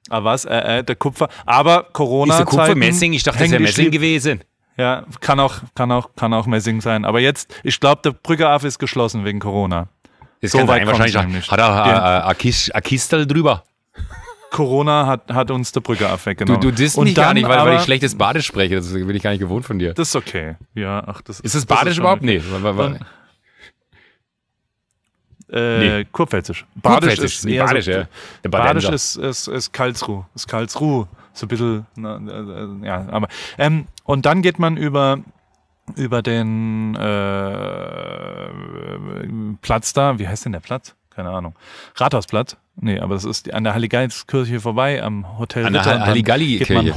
Ah, was? Äh, äh, der Kupfer. Aber Corona. Ist Kupfer Messing? Ich dachte, das wäre Messing gewesen. Ja, kann auch, kann, auch, kann auch Messing sein. Aber jetzt, ich glaube, der Brügger Aff ist geschlossen wegen Corona. Das so weit wahrscheinlich nicht. Hat er äh, äh ein Kistel drüber? Corona hat, hat uns der Brügger Aff weggenommen. Du, du disst mich gar nicht, weil, aber, weil, ich schlechtes Badisch spreche. Das bin ich gar nicht gewohnt von dir. Das ist okay. Ja, ach, das, ist das Badisch das überhaupt? Okay. Nee. Dann, äh, nee. Kurpfälzisch. Badisch, Kurpfälzisch ist, nee, Badisch, so, also ja. Der Badisch ist, ist, ist Karlsruhe. Ist Karlsruhe. So ein bisschen, na, äh, ja, aber. Ähm, und dann geht man über, über den äh, Platz da. Wie heißt denn der Platz? Keine Ahnung. Rathausplatz. Nee, aber das ist an der halligallis vorbei, am Hotel. An der Halligalli-Kirche.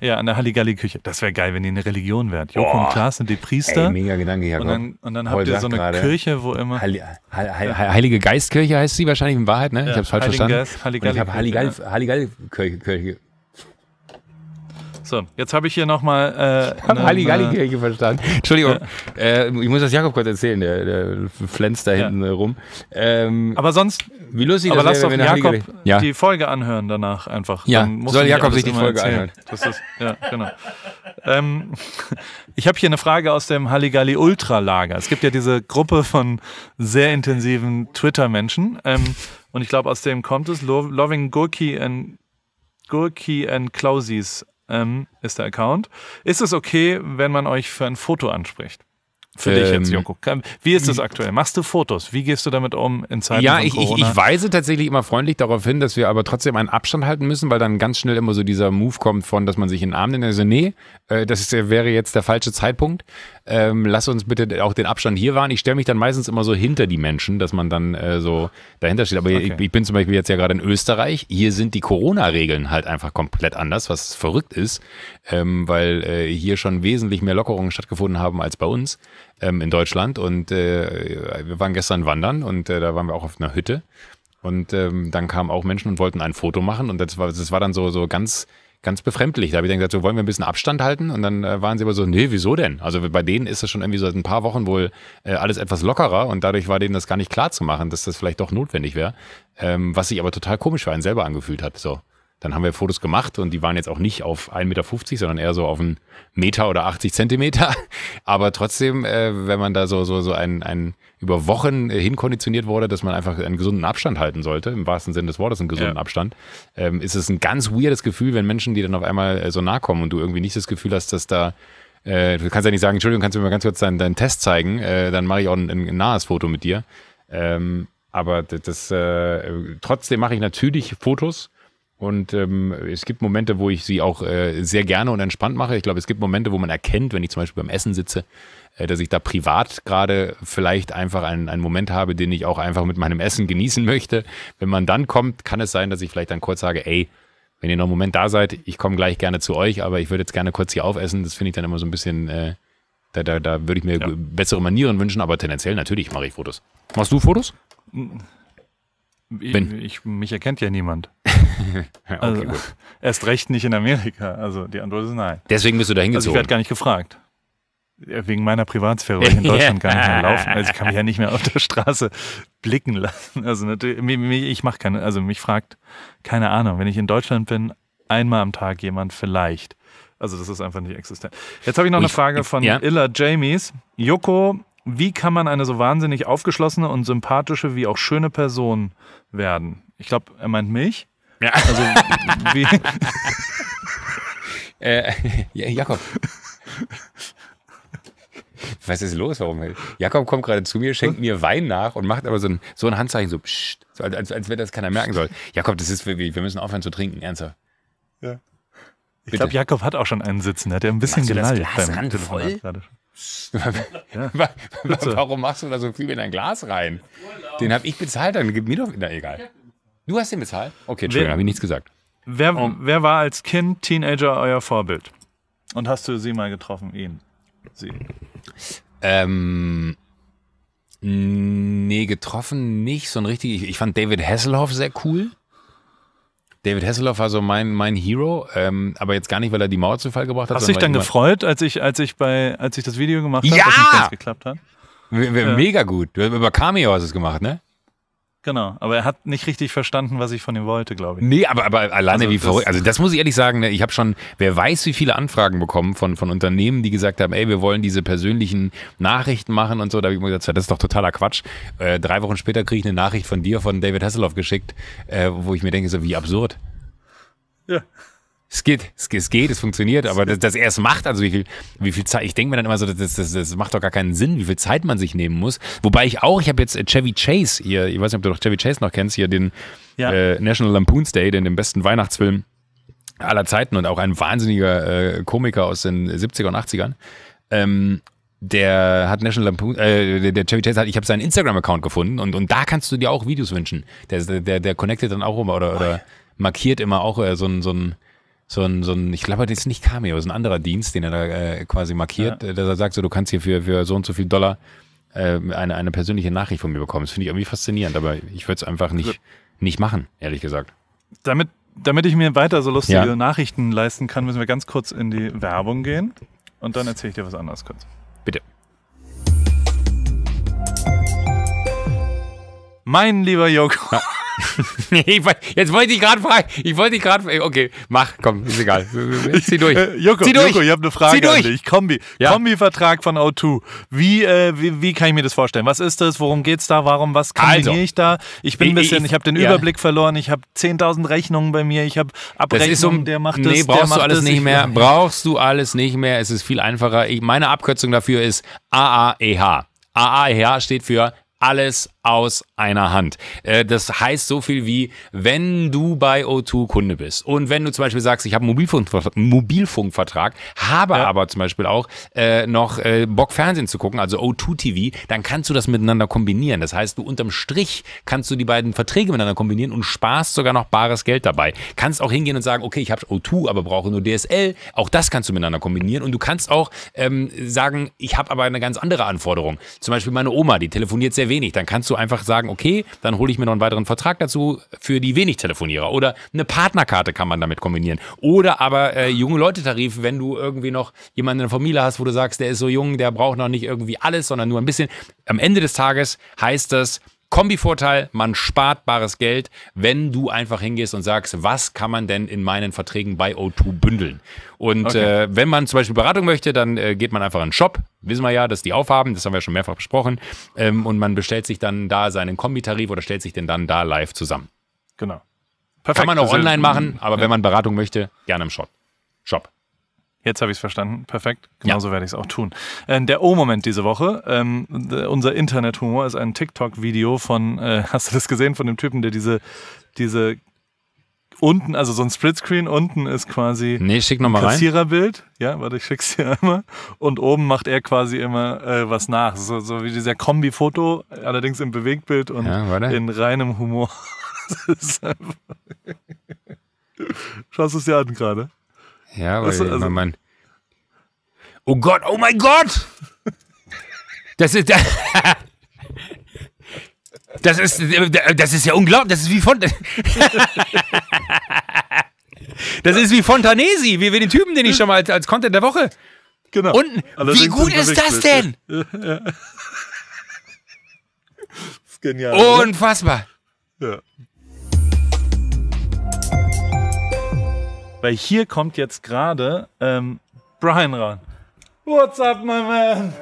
Ja, an der Halligalli-Küche. Das wäre geil, wenn ihr eine Religion wärt. Joko und Klaas sind die Priester. Ey, mega Gedanke, Jakob. Und dann, und dann habt ihr so eine gerade. Kirche, wo immer... Halli Hall Hall Hall Heilige Geistkirche heißt sie wahrscheinlich in Wahrheit, ne? Ja, ich habe es falsch Heiligen verstanden. Geist, Halligalli ich habe Halligalli-Kirche. Ja. Halligalli so, jetzt habe ich hier nochmal. Äh, ich habe Halligalli-Kirche verstanden. Entschuldigung, ja. äh, ich muss das Jakob kurz erzählen, der, der flänzt da ja. hinten rum. Ähm, aber sonst. Wie lustig aber das lass wäre, doch Jakob ja. die Folge anhören danach einfach. Ja, soll Jakob sich die Folge erzählen. anhören. Das ist, ja, genau. ähm, ich habe hier eine Frage aus dem Halligalli Ultra-Lager. Es gibt ja diese Gruppe von sehr intensiven Twitter-Menschen. Ähm, und ich glaube, aus dem kommt es Loving Gurki and Gurki and Klausis ähm, ist der Account. Ist es okay, wenn man euch für ein Foto anspricht? Für ähm, dich jetzt, ähm, Joko. Wie ist das aktuell? Machst du Fotos? Wie gehst du damit um in Zeiten ja, von ich, Corona? Ja, ich, ich weise tatsächlich immer freundlich darauf hin, dass wir aber trotzdem einen Abstand halten müssen, weil dann ganz schnell immer so dieser Move kommt von, dass man sich in den Arm nimmt. Also nee, äh, das ist, äh, wäre jetzt der falsche Zeitpunkt. Ähm, lass uns bitte auch den Abstand hier wahren. Ich stelle mich dann meistens immer so hinter die Menschen, dass man dann äh, so dahinter steht. Aber okay. ich, ich bin zum Beispiel jetzt ja gerade in Österreich. Hier sind die Corona-Regeln halt einfach komplett anders, was verrückt ist, ähm, weil äh, hier schon wesentlich mehr Lockerungen stattgefunden haben als bei uns ähm, in Deutschland und äh, wir waren gestern wandern und äh, da waren wir auch auf einer Hütte und ähm, dann kamen auch Menschen und wollten ein Foto machen und das war, das war dann so, so ganz ganz befremdlich. Da habe ich dann gesagt, so wollen wir ein bisschen Abstand halten? Und dann äh, waren sie aber so, nee, wieso denn? Also bei denen ist das schon irgendwie seit ein paar Wochen wohl äh, alles etwas lockerer und dadurch war denen das gar nicht klar zu machen, dass das vielleicht doch notwendig wäre, ähm, was sich aber total komisch für einen selber angefühlt hat. So dann haben wir Fotos gemacht und die waren jetzt auch nicht auf 1,50 Meter, sondern eher so auf einen Meter oder 80 Zentimeter. Aber trotzdem, äh, wenn man da so, so, so ein, ein über Wochen äh, hinkonditioniert wurde, dass man einfach einen gesunden Abstand halten sollte, im wahrsten Sinne des Wortes einen gesunden ja. Abstand, ähm, ist es ein ganz weirdes Gefühl, wenn Menschen, die dann auf einmal äh, so nah kommen und du irgendwie nicht das Gefühl hast, dass da äh, du kannst ja nicht sagen, Entschuldigung, kannst du mir mal ganz kurz deinen, deinen Test zeigen, äh, dann mache ich auch ein, ein, nahes Foto mit dir. Ähm, aber das, äh, trotzdem mache ich natürlich Fotos und ähm, es gibt Momente, wo ich sie auch äh, sehr gerne und entspannt mache. Ich glaube, es gibt Momente, wo man erkennt, wenn ich zum Beispiel beim Essen sitze, äh, dass ich da privat gerade vielleicht einfach einen, einen Moment habe, den ich auch einfach mit meinem Essen genießen möchte. Wenn man dann kommt, kann es sein, dass ich vielleicht dann kurz sage, ey, wenn ihr noch einen Moment da seid, ich komme gleich gerne zu euch, aber ich würde jetzt gerne kurz hier aufessen. Das finde ich dann immer so ein bisschen, äh, da, da, da würde ich mir ja. bessere Manieren wünschen, aber tendenziell natürlich mache ich Fotos. Machst du Fotos? Mhm. Ich, Bin. Ich, mich erkennt ja niemand. okay, also, gut. Erst recht nicht in Amerika. Also die Antwort ist nein. Deswegen bist du da hingezogen. Also ich werde gar nicht gefragt. Wegen meiner Privatsphäre, weil ich in Deutschland ja. gar nicht mehr laufen. Also ich kann mich ja nicht mehr auf der Straße blicken lassen. Also natürlich, ich mache keine, also mich fragt, keine Ahnung, wenn ich in Deutschland bin, einmal am Tag jemand vielleicht. Also das ist einfach nicht existent. Jetzt habe ich noch ich, eine Frage von ja. Illa Jamies. Joko wie kann man eine so wahnsinnig aufgeschlossene und sympathische wie auch schöne Person werden? Ich glaube, er meint mich. Ja. Also, wie. äh, Jakob. Was ist los? Warum? Jakob kommt gerade zu mir, schenkt mir Wein nach und macht aber so ein, so ein Handzeichen, so, pssst, so als, als, als wenn das keiner merken soll. Jakob, das ist wirklich, wir müssen aufhören zu trinken, ernsthaft. Ja. Ich glaube, Jakob hat auch schon einen sitzen, hat er ein bisschen gelallt. Das Glas voll? Gerade. schon. Ja. Warum machst du da so viel in dein Glas rein? Den habe ich bezahlt, dann gib mir doch Na egal. Du hast den bezahlt? Okay, Entschuldigung, habe ich nichts gesagt. Wer, um, oh. wer war als Kind, Teenager euer Vorbild? Und hast du sie mal getroffen, ihn? Sie? Ähm, nee, getroffen nicht. So ein richtig. Ich, ich fand David Hasselhoff sehr cool. David Hasselhoff war so mein, mein Hero, ähm, aber jetzt gar nicht, weil er die Mauer zu Fall gebracht hat. Hast du dich dann gefreut, als ich, als ich bei, als ich das Video gemacht habe, ja! dass es geklappt hat? Mega gut. über Cameo hast du es gemacht, ne? Genau, aber er hat nicht richtig verstanden, was ich von ihm wollte, glaube ich. Nee, aber, aber alleine also wie verrückt. Also das muss ich ehrlich sagen, ne, ich habe schon, wer weiß, wie viele Anfragen bekommen von, von Unternehmen, die gesagt haben, ey, wir wollen diese persönlichen Nachrichten machen und so. Da habe ich mir gesagt, das ist doch totaler Quatsch. Äh, drei Wochen später kriege ich eine Nachricht von dir, von David Hasselhoff geschickt, äh, wo ich mir denke, so wie absurd. Ja es geht, es geht, es, geht, es funktioniert, aber das, das erst macht, also wie viel, wie viel Zeit, ich denke mir dann immer so, das, das, das macht doch gar keinen Sinn, wie viel Zeit man sich nehmen muss. Wobei ich auch, ich habe jetzt äh, Chevy Chase hier, ich weiß nicht, ob du doch Chevy Chase noch kennst, hier den ja. äh, National Lampoon's Day, den, den besten Weihnachtsfilm aller Zeiten und auch ein wahnsinniger äh, Komiker aus den 70er und 80ern. Ähm, der hat National Lampoon, äh, der Chevy Chase hat, ich habe seinen Instagram-Account gefunden und, und da kannst du dir auch Videos wünschen. Der, der, der connectet dann auch immer oder, oder oh markiert immer auch äh, so ein, so ein so ein, so ein ich glaube, das ist nicht Cameo, das ist ein anderer Dienst, den er da äh, quasi markiert, ja. dass er sagt, so, du kannst hier für, für so und so viel Dollar äh, eine, eine persönliche Nachricht von mir bekommen. Das finde ich irgendwie faszinierend, aber ich würde es einfach nicht, nicht machen, ehrlich gesagt. Damit, damit ich mir weiter so lustige ja. Nachrichten leisten kann, müssen wir ganz kurz in die Werbung gehen und dann erzähle ich dir was anderes kurz. Bitte. Mein lieber Joko. Ja. jetzt wollte ich gerade fragen. Ich wollte dich gerade. Okay, mach, komm, ist egal. Zieh durch. Ich, äh, Joko, Zieh durch. Joko, ich habe eine Frage Zieh an dich. Kombi, ja. Kombivertrag von O2. Wie, äh, wie, wie, kann ich mir das vorstellen? Was ist das? Worum geht's da? Warum? Was also. kombiniere also, ich da? Ich bin ein bisschen, ich, habe den ja. Überblick verloren. Ich habe 10.000 Rechnungen bei mir. Ich habe Abrechnungen. So, der macht das. Nee, brauchst du alles das, nicht mehr. Brauchst du alles nicht mehr. Es ist viel einfacher. Ich, meine Abkürzung dafür ist AAEH. AAEH steht für alles aus einer Hand. Äh, das heißt so viel wie, wenn du bei O2 Kunde bist und wenn du zum Beispiel sagst, ich habe einen Mobilfunkvertrag, Mobilfunkvertrag habe ja. aber zum Beispiel auch äh, noch äh, Bock Fernsehen zu gucken, also O2 TV, dann kannst du das miteinander kombinieren. Das heißt, du unterm Strich kannst du die beiden Verträge miteinander kombinieren und sparst sogar noch bares Geld dabei. Kannst auch hingehen und sagen, okay, ich habe O2, aber brauche nur DSL. Auch das kannst du miteinander kombinieren und du kannst auch ähm, sagen, ich habe aber eine ganz andere Anforderung. Zum Beispiel meine Oma, die telefoniert sehr wenig, dann kannst du einfach sagen, okay, dann hole ich mir noch einen weiteren Vertrag dazu für die wenig Telefonierer. Oder eine Partnerkarte kann man damit kombinieren. Oder aber äh, junge Leute-Tarif, wenn du irgendwie noch jemanden in der Familie hast, wo du sagst, der ist so jung, der braucht noch nicht irgendwie alles, sondern nur ein bisschen. Am Ende des Tages heißt das, Kombivorteil, man spart bares Geld, wenn du einfach hingehst und sagst, was kann man denn in meinen Verträgen bei O2 bündeln? Und okay. äh, wenn man zum Beispiel Beratung möchte, dann äh, geht man einfach in den Shop. Wissen wir ja, dass die aufhaben, das haben wir schon mehrfach besprochen. Ähm, und man bestellt sich dann da seinen Kombitarif oder stellt sich denn dann da live zusammen. Genau. Perfekt. Kann man auch also, online machen, aber ja. wenn man Beratung möchte, gerne im Shop. Shop. Jetzt habe ich es verstanden. Perfekt. Genauso ja. werde ich es auch tun. Äh, der O-Moment diese Woche. Ähm, unser Internethumor ist ein TikTok-Video von, äh, hast du das gesehen, von dem Typen, der diese, diese unten, also so ein Splitscreen, unten ist quasi nee, schick noch mal ein Kassiererbild. Ja, warte, ich schick's dir einmal. Und oben macht er quasi immer äh, was nach. So, so wie dieser Kombi-Foto, allerdings im Bewegtbild und ja, in reinem Humor. Schaust du es dir an gerade? Ja, weil weißt also, man, Oh Gott, oh mein Gott! Das ist. Das ist, das ist ja unglaublich. Das ist wie von. Das ist wie Fontanesi, wie, wie den Typen, den ich schon mal als, als Content der Woche. Genau. Und Allerdings wie gut ist das denn? Ja, ja. Das ist genial. Unfassbar. Ja. Weil hier kommt jetzt gerade ähm, Brian ran. What's up, my man?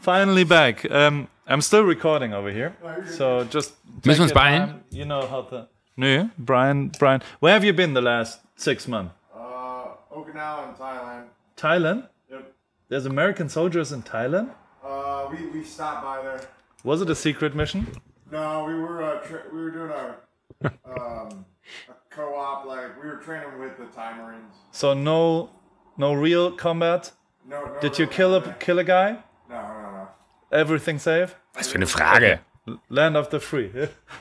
Finally back. Um, I'm still recording over here. So just. Müssen wir Brian. You know how to. Nö, Brian, Brian. Where have you been the last six months? Uh, Okinawa and Thailand. Thailand? Yep. There's American soldiers in Thailand? Uh, we, we stopped by there. Was it a secret mission? No, we were uh, we were doing our um, co-op. Like we were training with the Thai Marines. So no, no real combat. No. no Did you kill a kill a guy? No, no, no. Everything safe. Was für eine Frage. Land of the Free.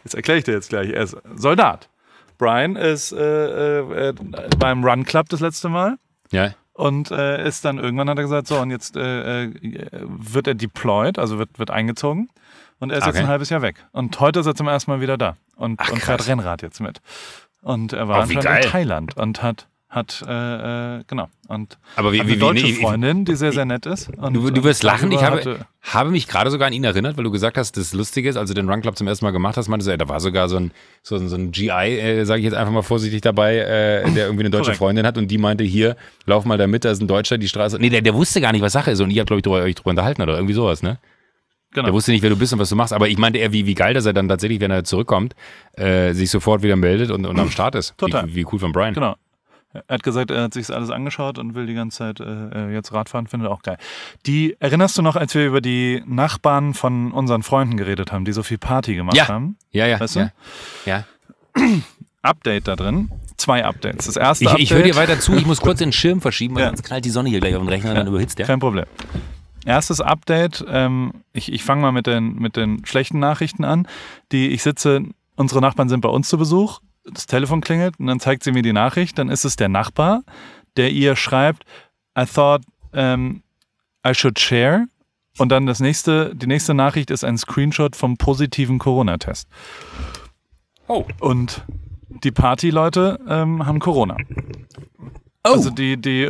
Jetzt erkläre ich dir jetzt gleich. Er ist Soldat. Brian ist äh, äh, äh, beim Run Club das letzte Mal. Ja. Und äh, ist dann irgendwann hat er gesagt, so und jetzt äh, äh, wird er deployed, also wird, wird eingezogen. Und er ist okay. jetzt ein halbes Jahr weg. Und heute ist er zum ersten Mal wieder da und, Ach, und fährt Rennrad jetzt mit. Und er war oh, in Thailand und hat hat, äh, äh genau. Und aber wie, wie, eine deutsche nee, Freundin, die sehr, sehr nett ist. du, du wirst äh, lachen. Ich habe, habe mich gerade sogar an ihn erinnert, weil du gesagt hast, das Lustige ist, als du den Run Club zum ersten Mal gemacht hast, meintest du, da war sogar so ein, so, so ein GI, äh, sage ich jetzt einfach mal vorsichtig dabei, äh, der irgendwie eine deutsche Korrekt. Freundin hat und die meinte, hier, lauf mal da mit, da ist ein Deutscher, die Straße. Nee, der, der wusste gar nicht, was Sache ist und ihr habt, glaube ich, euch drüber unterhalten oder irgendwie sowas, ne? Genau. Der wusste nicht, wer du bist und was du machst. Aber ich meinte eher, wie, wie geil, dass er dann tatsächlich, wenn er zurückkommt, äh, sich sofort wieder meldet und, und am Start ist. Total. Wie, wie cool von Brian. Genau. Er hat gesagt, er hat sich das alles angeschaut und will die ganze Zeit äh, äh jetzt Radfahren, findet auch geil. Die erinnerst du noch, als wir über die Nachbarn von unseren Freunden geredet haben, die so viel Party gemacht ja. haben? Ja, ja, weißt ja. Du? ja. Update da drin. Zwei Updates. Das erste ich, Ich höre dir weiter zu, ich muss kurz den Schirm verschieben, weil ja. sonst knallt die Sonne hier gleich auf den Rechner und dann überhitzt der. Kein Problem. Erstes Update, ähm, ich, ich fange mal mit den, mit den schlechten Nachrichten an. Die, ich sitze, unsere Nachbarn sind bei uns zu Besuch, das Telefon klingelt und dann zeigt sie mir die Nachricht, dann ist es der Nachbar, der ihr schreibt, I thought um, ähm, I should share. Und dann das nächste, die nächste Nachricht ist ein Screenshot vom positiven Corona-Test. Oh. Und die Party-Leute ähm, haben Corona. Oh. Also die, die,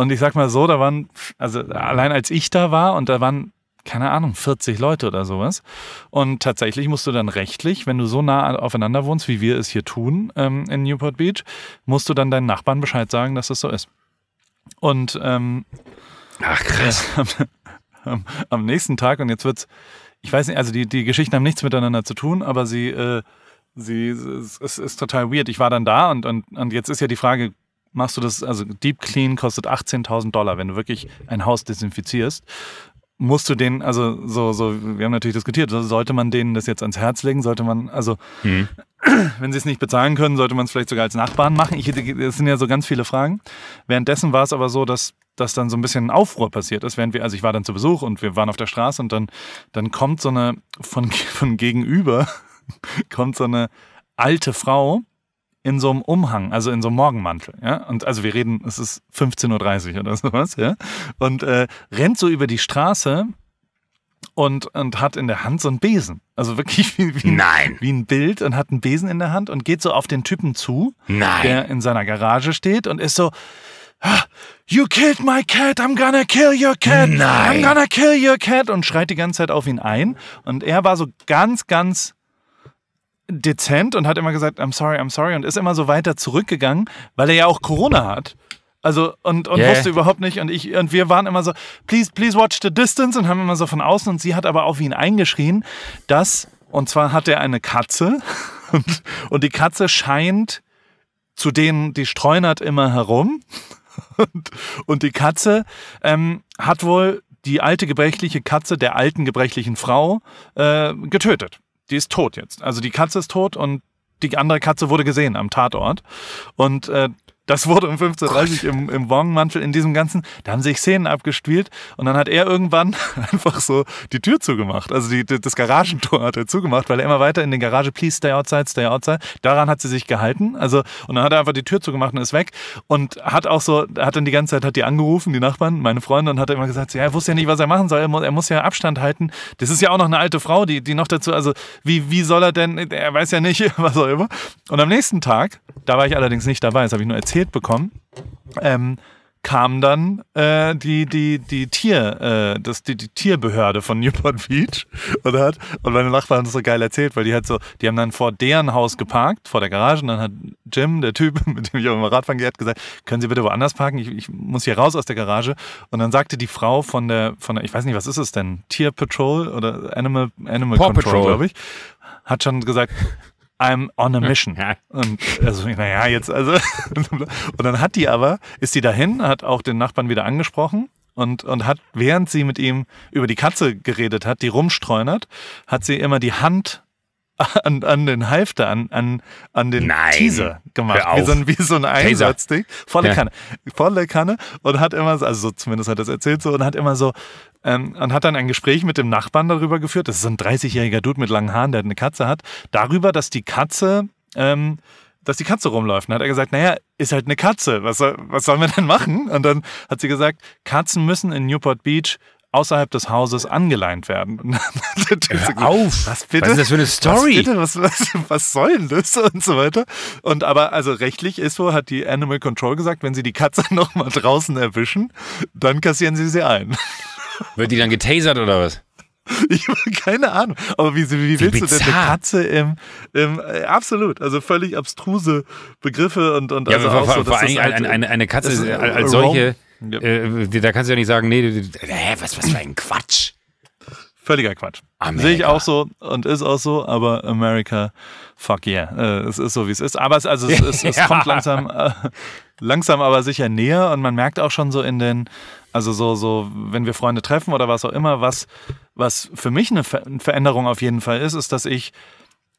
und ich sag mal so, da waren, also allein als ich da war und da waren keine Ahnung, 40 Leute oder sowas. Und tatsächlich musst du dann rechtlich, wenn du so nah aufeinander wohnst, wie wir es hier tun ähm, in Newport Beach, musst du dann deinen Nachbarn Bescheid sagen, dass das so ist. Und ähm, Ach, krass. Äh, am, am, nächsten Tag, und jetzt wird's, ich weiß nicht, also die, die Geschichten haben nichts miteinander zu tun, aber sie, äh, sie, es, es ist total weird. Ich war dann da und, und, und jetzt ist ja die Frage, machst du das, also Deep Clean kostet 18.000 Dollar, wenn du wirklich ein Haus desinfizierst. Musst du den, also so, so, wir haben natürlich diskutiert, sollte man denen das jetzt ans Herz legen? Sollte man, also, mhm. wenn sie es nicht bezahlen können, sollte man es vielleicht sogar als Nachbarn machen? Ich, das sind ja so ganz viele Fragen. Währenddessen war es aber so, dass dass dann so ein bisschen ein Aufruhr passiert ist, während wir, also ich war dann zu Besuch und wir waren auf der Straße und dann, dann kommt so eine, von, von gegenüber, kommt so eine alte Frau in so einem Umhang, also in so einem Morgenmantel, ja. Und also wir reden, es ist 15.30 Uhr oder sowas, ja. Und äh, rennt so über die Straße und, und hat in der Hand so einen Besen. Also wirklich wie, wie, Nein. wie ein Bild und hat einen Besen in der Hand und geht so auf den Typen zu, Nein. der in seiner Garage steht und ist so, ah, You killed my cat, I'm gonna kill your cat, Nein. I'm gonna kill your cat und schreit die ganze Zeit auf ihn ein. Und er war so ganz, ganz dezent und hat immer gesagt, I'm sorry, I'm sorry und ist immer so weiter zurückgegangen, weil er ja auch Corona hat. Also und, und yeah. wusste überhaupt nicht und ich und wir waren immer so, please, please watch the distance und haben immer so von außen und sie hat aber auf ihn eingeschrien, dass und zwar hat er eine Katze und, und die Katze scheint zu denen, die streunert immer herum und, und die Katze ähm, hat wohl die alte gebrechliche Katze der alten gebrechlichen Frau äh, getötet die ist tot jetzt. Also die Katze ist tot und die andere Katze wurde gesehen am Tatort. Und äh, das wurde um 15.30 Uhr im, im Wong-Mantel in diesem ganzen, da haben sich Szenen abgespielt und dann hat er irgendwann einfach so die Tür zugemacht. Also die, das Garagentor hat er zugemacht, weil er immer weiter in den Garage, please stay outside, stay outside. Daran hat sie sich gehalten. Also, und dann hat er einfach die Tür zugemacht und ist weg und hat auch so, hat dann die ganze Zeit, hat die angerufen, die Nachbarn, meine Freunde, und hat immer gesagt, ja, er wusste ja nicht, was er machen soll. Er muss, er muss ja Abstand halten. Das ist ja auch noch eine alte Frau, die, die noch dazu, also wie, wie soll er denn, er weiß ja nicht, was auch immer. Und am nächsten Tag, da war ich allerdings nicht dabei, das habe ich nur erzählt, erzählt bekommen, ähm, kam dann äh, die die die Tier äh, das die, die Tierbehörde von Newport Beach und hat und meine Nachbarn haben das so geil erzählt, weil die halt so die haben dann vor deren Haus geparkt vor der Garage und dann hat Jim der Typ mit dem ich auch immer Radfahren gehe hat gesagt können Sie bitte woanders parken ich, ich muss hier raus aus der Garage und dann sagte die Frau von der von der ich weiß nicht was ist es denn Tier Patrol oder Animal Animal Paw Control glaube ich hat schon gesagt I'm on a hm. mission. Und also, naja, jetzt, also. Und dann hat die aber, ist die dahin, hat auch den Nachbarn wieder angesprochen und, und hat, während sie mit ihm über die Katze geredet hat, die rumstreunert, hat sie immer die Hand an, an den Halfter, an, an, an den Nein, Teaser gemacht. Wie so, ein, wie so ein Einsatzding. Volle ja. Kanne. Volle Kanne. Und hat immer, also so, zumindest hat er es erzählt so, und hat immer so, ähm, und hat dann ein Gespräch mit dem Nachbarn darüber geführt. Das ist ein 30-jähriger Dude mit langen Haaren, der eine Katze hat. Darüber, dass die Katze, ähm, dass die Katze rumläuft. Und hat er gesagt, naja, ist halt eine Katze. Was soll, was sollen wir denn machen? Und dann hat sie gesagt, Katzen müssen in Newport Beach außerhalb des Hauses angeleint werden. auf! Was, bitte? was ist das für eine Story? Was, bitte? Was, was, was soll denn das? Und so weiter. Und aber, also rechtlich ist so, hat die Animal Control gesagt, wenn sie die Katze nochmal draußen erwischen, dann kassieren sie sie ein. Wird die dann getasert oder was? Ich habe keine Ahnung. Aber wie, wie, willst bizarr. du denn eine Katze im, im äh, absolut, also völlig abstruse Begriffe und und ja, also vor, so, vor allem halt, eine, eine, eine äh, Katze als solche ja. Äh, da kannst du ja nicht sagen, nee, hä, was, was für ein Quatsch. Völliger Quatsch. Amerika. Sehe ich auch so und ist auch so, aber America, fuck yeah. Äh, es ist so, wie es ist. Aber es, also, es, es, es kommt langsam, äh, langsam aber sicher näher und man merkt auch schon so in den, also so, so, wenn wir Freunde treffen oder was auch immer, was, was für mich eine Ver Veränderung auf jeden Fall ist, ist, dass ich,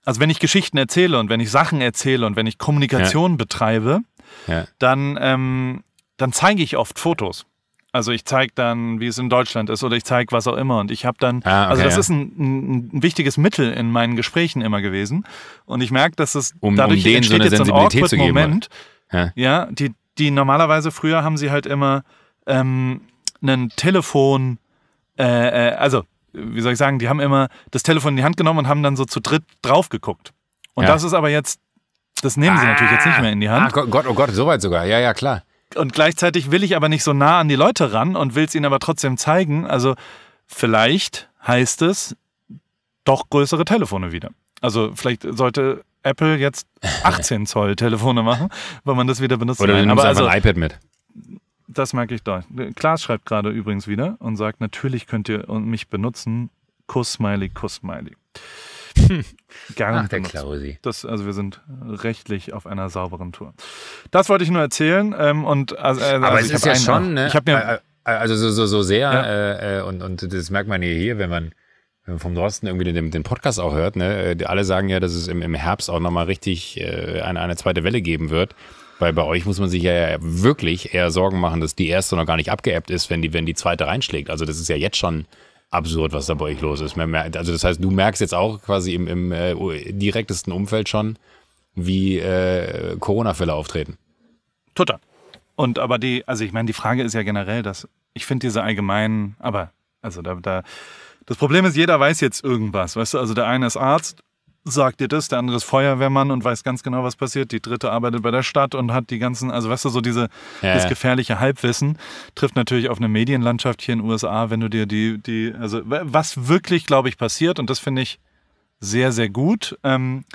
also wenn ich Geschichten erzähle und wenn ich Sachen erzähle und wenn ich Kommunikation ja. betreibe, ja. dann ähm, dann zeige ich oft Fotos. Also ich zeige dann, wie es in Deutschland ist oder ich zeige was auch immer. Und ich habe dann, ah, also okay, also das ja. ist ein, ein, wichtiges Mittel in meinen Gesprächen immer gewesen. Und ich merke, dass es um, dadurch um denen entsteht so eine jetzt Sensibilität ein zu geben, Moment. Ja. die, die normalerweise früher haben sie halt immer ähm, ein Telefon, äh, äh, also wie soll ich sagen, die haben immer das Telefon in die Hand genommen und haben dann so zu dritt drauf geguckt. Und ja. das ist aber jetzt, das nehmen sie ah, natürlich jetzt nicht ah. mehr in die Hand. Ah, Gott, oh Gott, so weit sogar. Ja, ja, klar und gleichzeitig will ich aber nicht so nah an die Leute ran und will es ihnen aber trotzdem zeigen. Also vielleicht heißt es doch größere Telefone wieder. Also vielleicht sollte Apple jetzt 18 Zoll Telefone machen, weil man das wieder benutzt. Oder du nimmst also, ein iPad mit. Das merke ich doch. Klaas schreibt gerade übrigens wieder und sagt, natürlich könnt ihr mich benutzen. Kuss, Smiley, Kuss, Smiley. Gar Ach, der Klausi. Das, also wir sind rechtlich auf einer sauberen Tour. Das wollte ich nur erzählen. Ähm, und, also, äh, also Aber es ist ja einen, schon, ne? Ich mir... Äh, äh, also so, so, so sehr, ja. äh, und, und das merkt man hier, wenn man vom Thorsten irgendwie den, den Podcast auch hört, ne? alle sagen ja, dass es im, im Herbst auch nochmal richtig äh, eine, eine zweite Welle geben wird. Weil bei euch muss man sich ja wirklich eher Sorgen machen, dass die erste noch gar nicht abgeebbt ist, wenn die, wenn die zweite reinschlägt. Also das ist ja jetzt schon absurd, was da bei euch los ist. Also das heißt, du merkst jetzt auch quasi im, im äh, direktesten Umfeld schon, wie äh, Corona-Fälle auftreten. Total. Und aber die, also ich meine, die Frage ist ja generell, dass ich finde diese allgemeinen, aber also da, da, das Problem ist, jeder weiß jetzt irgendwas, weißt du, also der eine ist Arzt sagt dir das, der andere ist Feuerwehrmann und weiß ganz genau, was passiert. Die dritte arbeitet bei der Stadt und hat die ganzen, also weißt du, so diese, ja. das gefährliche Halbwissen trifft natürlich auf eine Medienlandschaft hier in den USA, wenn du dir die, die, also was wirklich, glaube ich, passiert und das finde ich sehr, sehr gut, ähm,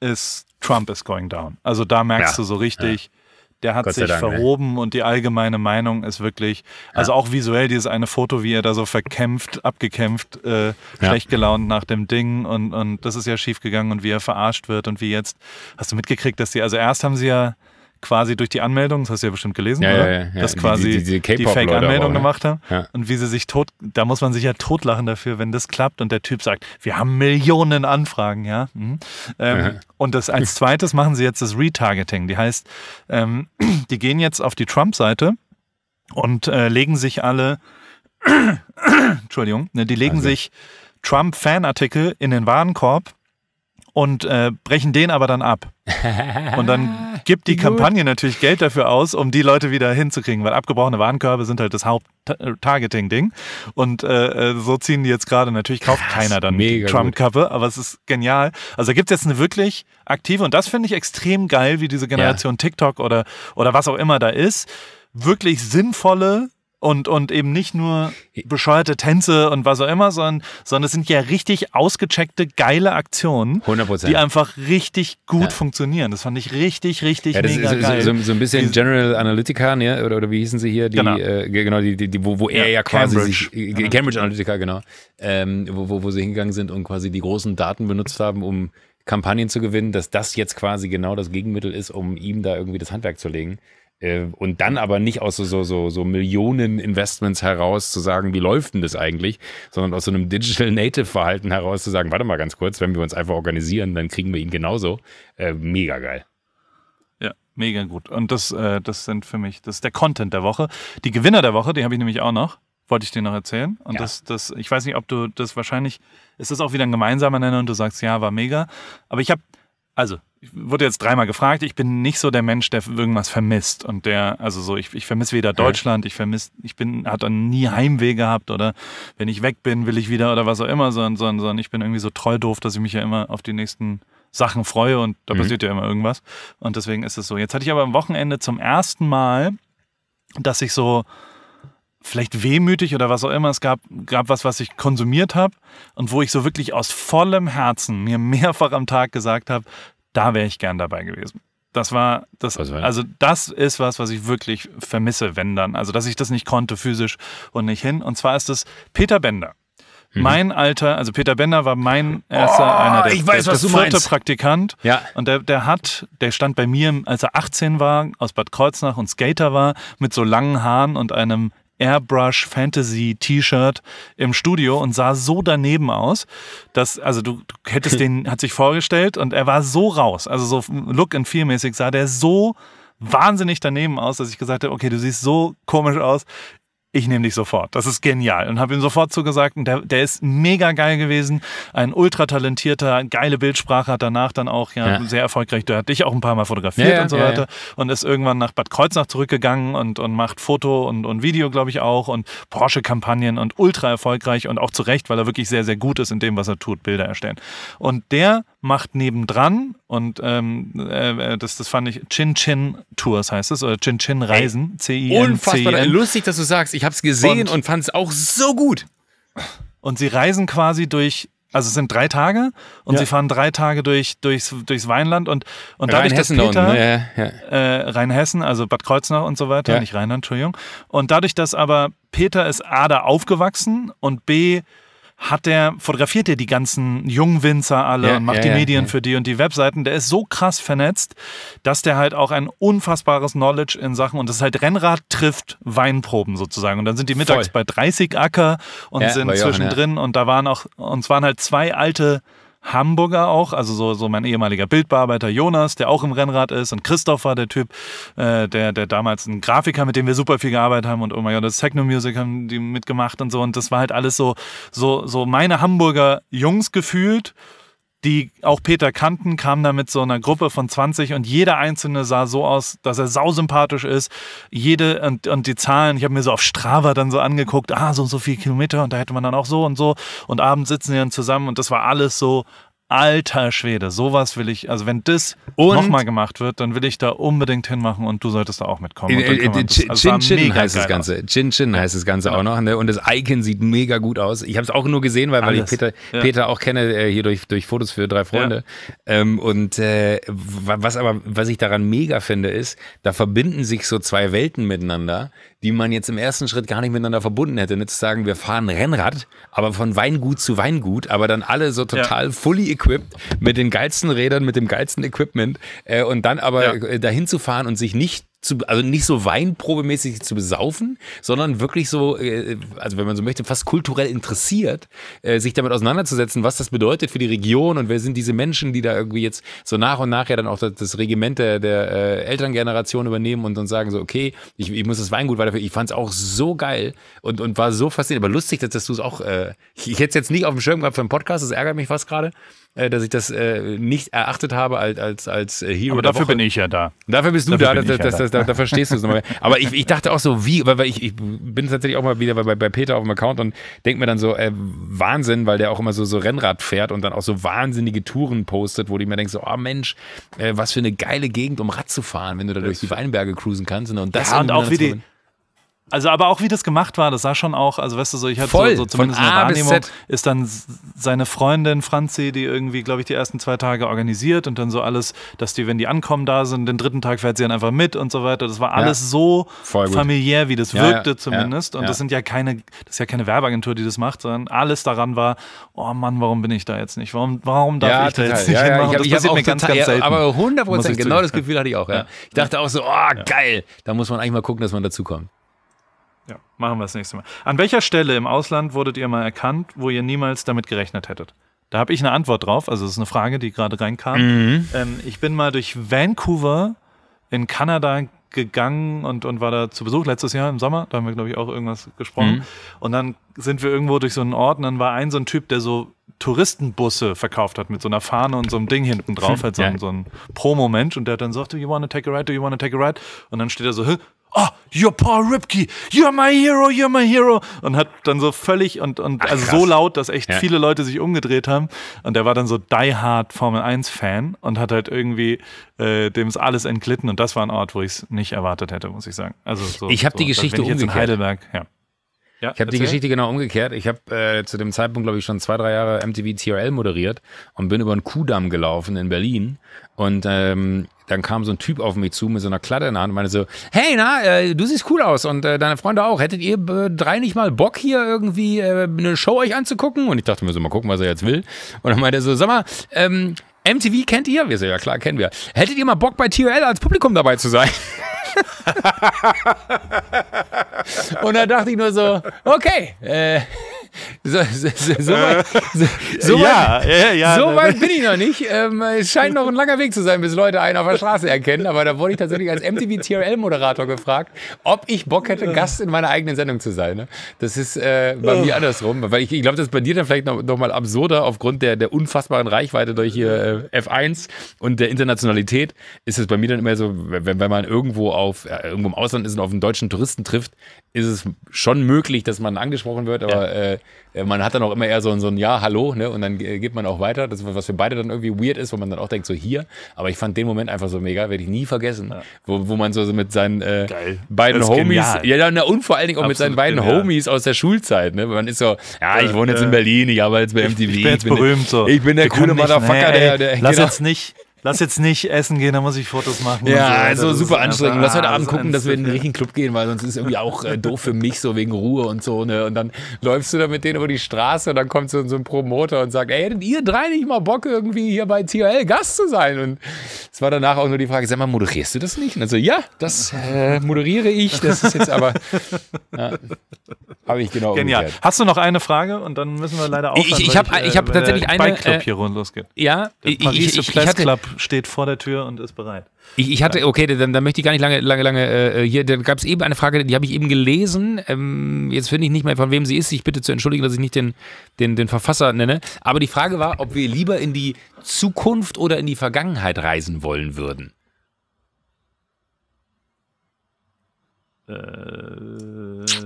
ist Trump is going down. Also da merkst ja. du so richtig, ja der hat sich Dank, ne? verhoben ey. und die allgemeine Meinung ist wirklich, also ja. auch visuell dieses eine Foto, wie er da so verkämpft, abgekämpft, äh, ja. schlecht gelaunt nach dem Ding und, und das ist ja schief gegangen und wie er verarscht wird und wie jetzt, hast du mitgekriegt, dass die, also erst haben sie ja, quasi durch die Anmeldung, das hast du ja bestimmt gelesen, ja, oder? Ja, ja, Dass quasi die, die, die, die Fake-Anmeldung ne? gemacht haben. Und wie sie sich tot, da muss man sich ja totlachen dafür, wenn das klappt und der Typ sagt, wir haben Millionen Anfragen, ja. Mhm. Ähm, und das als zweites machen sie jetzt das Retargeting. Die heißt, ähm, die gehen jetzt auf die Trump-Seite und äh, legen sich alle, Entschuldigung, ne, die legen also. sich Trump-Fanartikel in den Warenkorb und äh, brechen den aber dann ab. Und dann gibt die Kampagne natürlich Geld dafür aus, um die Leute wieder hinzukriegen, weil abgebrochene Warenkörbe sind halt das Haupt-Targeting-Ding. Und äh, äh so ziehen die jetzt gerade. Natürlich kauft Krass, keiner dann Trump-Kappe, aber es ist genial. Also da gibt es jetzt eine wirklich aktive, und das finde ich extrem geil, wie diese Generation ja. TikTok oder, oder was auch immer da ist, wirklich sinnvolle und, und eben nicht nur bescheuerte Tänze und was auch immer, sondern, sondern es sind ja richtig ausgecheckte, geile Aktionen, 100%. die einfach richtig gut ja. funktionieren. Das fand ich richtig, richtig ja, das mega ist, geil. So, so, so ein bisschen die, General Analytica, ne? oder, oder wie hießen sie hier? Die, genau, äh, genau die, die, die, wo, wo ja, er ja quasi Cambridge, sich, äh, Cambridge Analytica, genau, ähm, wo, wo, wo sie hingegangen sind und quasi die großen Daten benutzt haben, um Kampagnen zu gewinnen, dass das jetzt quasi genau das Gegenmittel ist, um ihm da irgendwie das Handwerk zu legen. Ähm, und dann aber nicht aus so, so, so, Millionen Investments heraus zu sagen, wie läuft denn das eigentlich, sondern aus so einem Digital Native Verhalten heraus zu sagen, warte mal ganz kurz, wenn wir uns einfach organisieren, dann kriegen wir ihn genauso. Äh, mega geil. Ja, mega gut. Und das, äh, das sind für mich, das ist der Content der Woche. Die Gewinner der Woche, die habe ich nämlich auch noch. Wollte ich dir noch erzählen. Und ja. das, das, ich weiß nicht, ob du das wahrscheinlich, ist das auch wieder ein gemeinsamer Nenner und du sagst, ja, war mega. Aber ich habe, also ich wurde jetzt dreimal gefragt, ich bin nicht so der Mensch, der irgendwas vermisst und der, also so, ich, ich vermisse weder Deutschland, ich vermisse, ich bin, hat dann nie Heimweh gehabt oder wenn ich weg bin, will ich wieder oder was auch immer, sondern, sondern, ich bin irgendwie so treu doof, dass ich mich ja immer auf die nächsten Sachen freue und da mhm. passiert ja immer irgendwas und deswegen ist es so. Jetzt hatte ich aber am Wochenende zum ersten Mal, dass ich so, vielleicht wehmütig oder was auch immer. Es gab, gab was, was ich konsumiert habe und wo ich so wirklich aus vollem Herzen mir mehrfach am Tag gesagt habe, da wäre ich gern dabei gewesen. Das war das, also, also das ist was, was ich wirklich vermisse, wenn dann. Also, dass ich das nicht konnte, physisch und nicht hin. Und zwar ist es Peter Bender. Mhm. Mein alter, also Peter Bender war mein oh, erster, oh, einer der, ich weiß, der, der vierte meinst. Praktikant. Ja. Und der, der hat, der stand bei mir, als er 18 war, aus Bad Kreuznach und Skater war, mit so langen Haaren und einem Airbrush Fantasy T-Shirt im Studio und sah so daneben aus, dass, also du, du hättest den, hat sich vorgestellt und er war so raus, also so Look and Feel mäßig sah der so wahnsinnig daneben aus, dass ich gesagt habe, okay, du siehst so komisch aus, ich nehme dich sofort. Das ist genial. Und habe ihm sofort zugesagt. Und der, der ist mega geil gewesen. Ein ultra talentierter, geile Bildsprache hat danach dann auch ja, ja. sehr erfolgreich. Der hat dich auch ein paar Mal fotografiert ja, und so weiter. Und ist irgendwann nach Bad Kreuznach zurückgegangen und, und macht Foto und, und Video, glaube ich, auch. Und Porsche-Kampagnen und ultra erfolgreich und auch zu Recht, weil er wirklich sehr, sehr gut ist in dem, was er tut, Bilder erstellen. Und der macht nebendran und ähm, äh, äh das, das fand ich Chin Chin Tours heißt es oder Chin Chin Reisen. C I N C I Lustig, dass du sagst. Ich habe es gesehen und, und fand es auch so gut. Und sie reisen quasi durch also es sind drei Tage und ja. sie fahren drei Tage durch, durchs, durchs Weinland und, und dadurch, dass Peter, unten, ja, ja. Äh, Rheinhessen, also Bad Kreuznach und so weiter, nicht Rheinland, Entschuldigung. Und dadurch, dass aber Peter ist A, da aufgewachsen und B, hat der, fotografiert er die ganzen jungen Winzer alle ja, und macht ja, die ja, Medien für die und die Webseiten. Der ist so krass vernetzt, dass der halt auch ein unfassbares Knowledge in Sachen und das ist halt Rennrad trifft Weinproben sozusagen. Und dann sind die mittags Voll. bei 30 Acker und sind Johann, zwischendrin und da waren auch, und es waren halt zwei alte Hamburger auch, also so, so mein ehemaliger Bildbearbeiter Jonas, der auch im Rennrad ist, und Christopher, der Typ, äh, der, der damals ein Grafiker, mit dem wir super viel gearbeitet haben und oh mein Gott, das Techno Music haben die mitgemacht und so. Und das war halt alles so, so, so meine Hamburger Jungs gefühlt die auch Peter kannten, kam da mit so einer Gruppe von 20 und jeder einzelne sah so aus, dass er sausympathisch ist. Jede und, und die Zahlen, ich habe mir so auf Strava dann so angeguckt, ah, so und so viele Kilometer und da hätte man dann auch so und so. Und abends sitzen die dann zusammen und das war alles so alter Schwede, sowas will ich, also wenn das nochmal gemacht wird, dann will ich da unbedingt hinmachen und du solltest da auch mitkommen. Äh, äh, äh also Chin Chin heißt das Ganze. Chin Chin heißt das Ganze ja. auch noch. Ne? Und das Icon sieht mega gut aus. Ich habe es auch nur gesehen, weil, weil ich Peter, ja. Peter auch kenne, äh, hier durch, durch Fotos für drei Freunde. Ja. Ähm, und äh, was aber, was ich daran mega finde, ist, da verbinden sich so zwei Welten miteinander die man jetzt im ersten Schritt gar nicht miteinander verbunden hätte. Nicht zu sagen, wir fahren Rennrad, aber von Weingut zu Weingut, aber dann alle so total ja. fully equipped mit den geilsten Rädern, mit dem geilsten Equipment äh, und dann aber ja. Äh, dahin zu fahren und sich nicht zu, also nicht so weinprobemäßig zu besaufen, sondern wirklich so, äh, also wenn man so möchte, fast kulturell interessiert, äh, sich damit auseinanderzusetzen, was das bedeutet für die Region und wer sind diese Menschen, die da irgendwie jetzt so nach und nach ja dann auch das Regiment der, der äh, Elterngeneration übernehmen und, und sagen so, okay, ich, ich muss das Weingut weiterführen. Ich fand es auch so geil und, und war so faszinierend, aber lustig, dass, dass du es auch, äh, ich, ich hätte es jetzt nicht auf dem Schirm gehabt für einen Podcast, das ärgert mich fast gerade. Äh, dass ich das äh, nicht erachtet habe als, als, als äh, Hero. Aber dafür bin ich ja da. Dafür bist du dafür da, das, das, da. da, da verstehst du es nochmal. Aber ich, ich dachte auch so, wie, weil, weil ich, ich bin tatsächlich auch mal wieder bei, bei Peter auf dem Account und denke mir dann so, äh, Wahnsinn, weil der auch immer so, so Rennrad fährt und dann auch so wahnsinnige Touren postet, wo ich mir denke, so, oh Mensch, äh, was für eine geile Gegend, um Rad zu fahren, wenn du da durch die Weinberge cruisen kannst. Ne? Und, das ja, und auch wie die, also, aber auch wie das gemacht war, das sah schon auch, also weißt du, so ich hatte Voll, so, so zumindest eine Wahrnehmung, ist dann seine Freundin Franzi, die irgendwie, glaube ich, die ersten zwei Tage organisiert und dann so alles, dass die, wenn die ankommen, da sind, den dritten Tag fährt sie dann einfach mit und so weiter. Das war alles ja, so familiär, wie das ja, wirkte ja, zumindest. und das sind ja keine, das ist ja keine Werbeagentur, die das macht, sondern alles daran war, oh Mann, warum bin ich da jetzt nicht? Warum, warum darf ja, ich total. da jetzt nicht ja, hinmachen? Ja, ich, das passiert mir ganz, ganz selten. Aber 100 Prozent, genau das Gefühl hatte ich auch. Ich dachte auch so, oh geil, da muss man eigentlich mal gucken, dass man dazukommt. Ja, machen wir das nächste Mal. An welcher Stelle im Ausland wurdet ihr mal erkannt, wo ihr niemals damit gerechnet hättet? Da habe ich eine Antwort drauf. Also, das ist eine Frage, die gerade reinkam. Mhm. Ähm, ich bin mal durch Vancouver in Kanada gegangen und, und war da zu Besuch letztes Jahr im Sommer. Da haben wir, glaube ich, auch irgendwas gesprochen. Mhm. Und dann sind wir irgendwo durch so einen Ort und dann war ein so ein Typ, der so Touristenbusse verkauft hat mit so einer Fahne und so einem Ding hinten drauf, halt so, ja. ein, so ein Promo-Mensch und der hat dann gesagt: do you want to take a ride, do you want to take a ride? Und dann steht er so, oh, you're Paul Ripke, you're my hero, you're my hero. Und hat dann so völlig und, und Ach, also so laut, dass echt ja. viele Leute sich umgedreht haben. Und er war dann so die hard Formel 1 Fan und hat halt irgendwie, äh, dem ist alles entglitten. Und das war ein Ort, wo ich es nicht erwartet hätte, muss ich sagen. Also so, ich habe so, die Geschichte umgekehrt. in Heidelberg, ja. Ja, ich habe die Geschichte genau umgekehrt. Ich habe äh, zu dem Zeitpunkt, glaube ich, schon zwei, drei Jahre MTV TRL moderiert und bin über einen Kuhdamm gelaufen in Berlin. Und ähm, dann kam so ein Typ auf mich zu mit so einer Klatte in der Hand und meinte so, hey, na, äh, du siehst cool aus und äh, deine Freunde auch. Hättet ihr äh, drei nicht mal Bock, hier irgendwie äh, eine Show euch anzugucken? Und ich dachte mir so, mal gucken, was er jetzt will. Und dann meinte er so, sag mal, ähm, MTV kennt ihr? Wir so, ja klar, kennen wir. Hättet ihr mal Bock, bei TRL als Publikum dabei zu sein? und da dachte ich nur so, okay. Äh, so, so, so, so äh, weit, so, ja, weit, ja, ja, so ne, weit ne. bin ich noch nicht. Ähm, es scheint noch ein langer Weg zu sein, bis Leute einen auf der Straße erkennen. Aber da wurde ich tatsächlich als MTV TRL-Moderator gefragt, ob ich Bock hätte, Gast in meiner eigenen Sendung zu sein. Ne? Das ist äh, bei oh. mir andersrum. Weil ich, ich glaube, das ist bei dir dann vielleicht noch, noch mal absurder aufgrund der, der unfassbaren Reichweite durch hier äh, F1 und der Internationalität. Ist es bei mir dann immer so, wenn, wenn man irgendwo auf äh, irgendwo im Ausland ist und auf einen deutschen Touristen trifft, ist es schon möglich, dass man angesprochen wird, aber ja. äh, äh, man hat dann auch immer eher so ein, so ein Ja, hallo, ne? Und dann geht man auch weiter. Das, was für beide dann irgendwie weird ist, wo man dann auch denkt, so hier. Aber ich fand den Moment einfach so mega, werde ich nie vergessen. Ja. Wo, wo man so mit seinen äh, beiden Homies. Genial. Ja, und vor allen Dingen auch Absolut mit seinen beiden genial. Homies aus der Schulzeit, ne? Man ist so, ja, ich wohne jetzt in Berlin, ich arbeite jetzt bei MTV. Ich, bin jetzt ich bin berühmt, so. Ich bin der coole Motherfucker, nee, der, der. Lass genau uns nicht. Lass jetzt nicht essen gehen, da muss ich Fotos machen. Ja, so also super anstrengend. Lass heute Abend gucken, dass wir in den richtigen Club gehen, weil sonst ist es irgendwie auch äh, doof für mich, so wegen Ruhe und so. Ne? Und dann läufst du da mit denen über die Straße und dann kommt so, so ein Promoter und sagt, ey, hättet ihr drei nicht mal Bock, irgendwie hier bei TRL Gast zu sein? Und es war danach auch nur die Frage, sag mal, moderierst du das nicht? Und dann so, ja, das äh, moderiere ich. Das ist jetzt aber, ja, habe ich genau Genial. Umgekehrt. Hast du noch eine Frage? Und dann müssen wir leider auch. Ich, ich habe ich, ich hab äh, tatsächlich eine. Club äh, hier rund losgeht. Ja, der ich, ich, ich, ich hatte, Club steht vor der Tür und ist bereit. Ich, ich hatte, okay, dann, dann, möchte ich gar nicht lange, lange, lange äh, hier. Da gab es eben eine Frage, die habe ich eben gelesen. Ähm, jetzt finde ich nicht mehr, von wem sie ist. Ich bitte zu entschuldigen, dass ich nicht den, den, den Verfasser nenne. Aber die Frage war, ob wir lieber in die Zukunft oder in die Vergangenheit reisen wollen würden. Äh.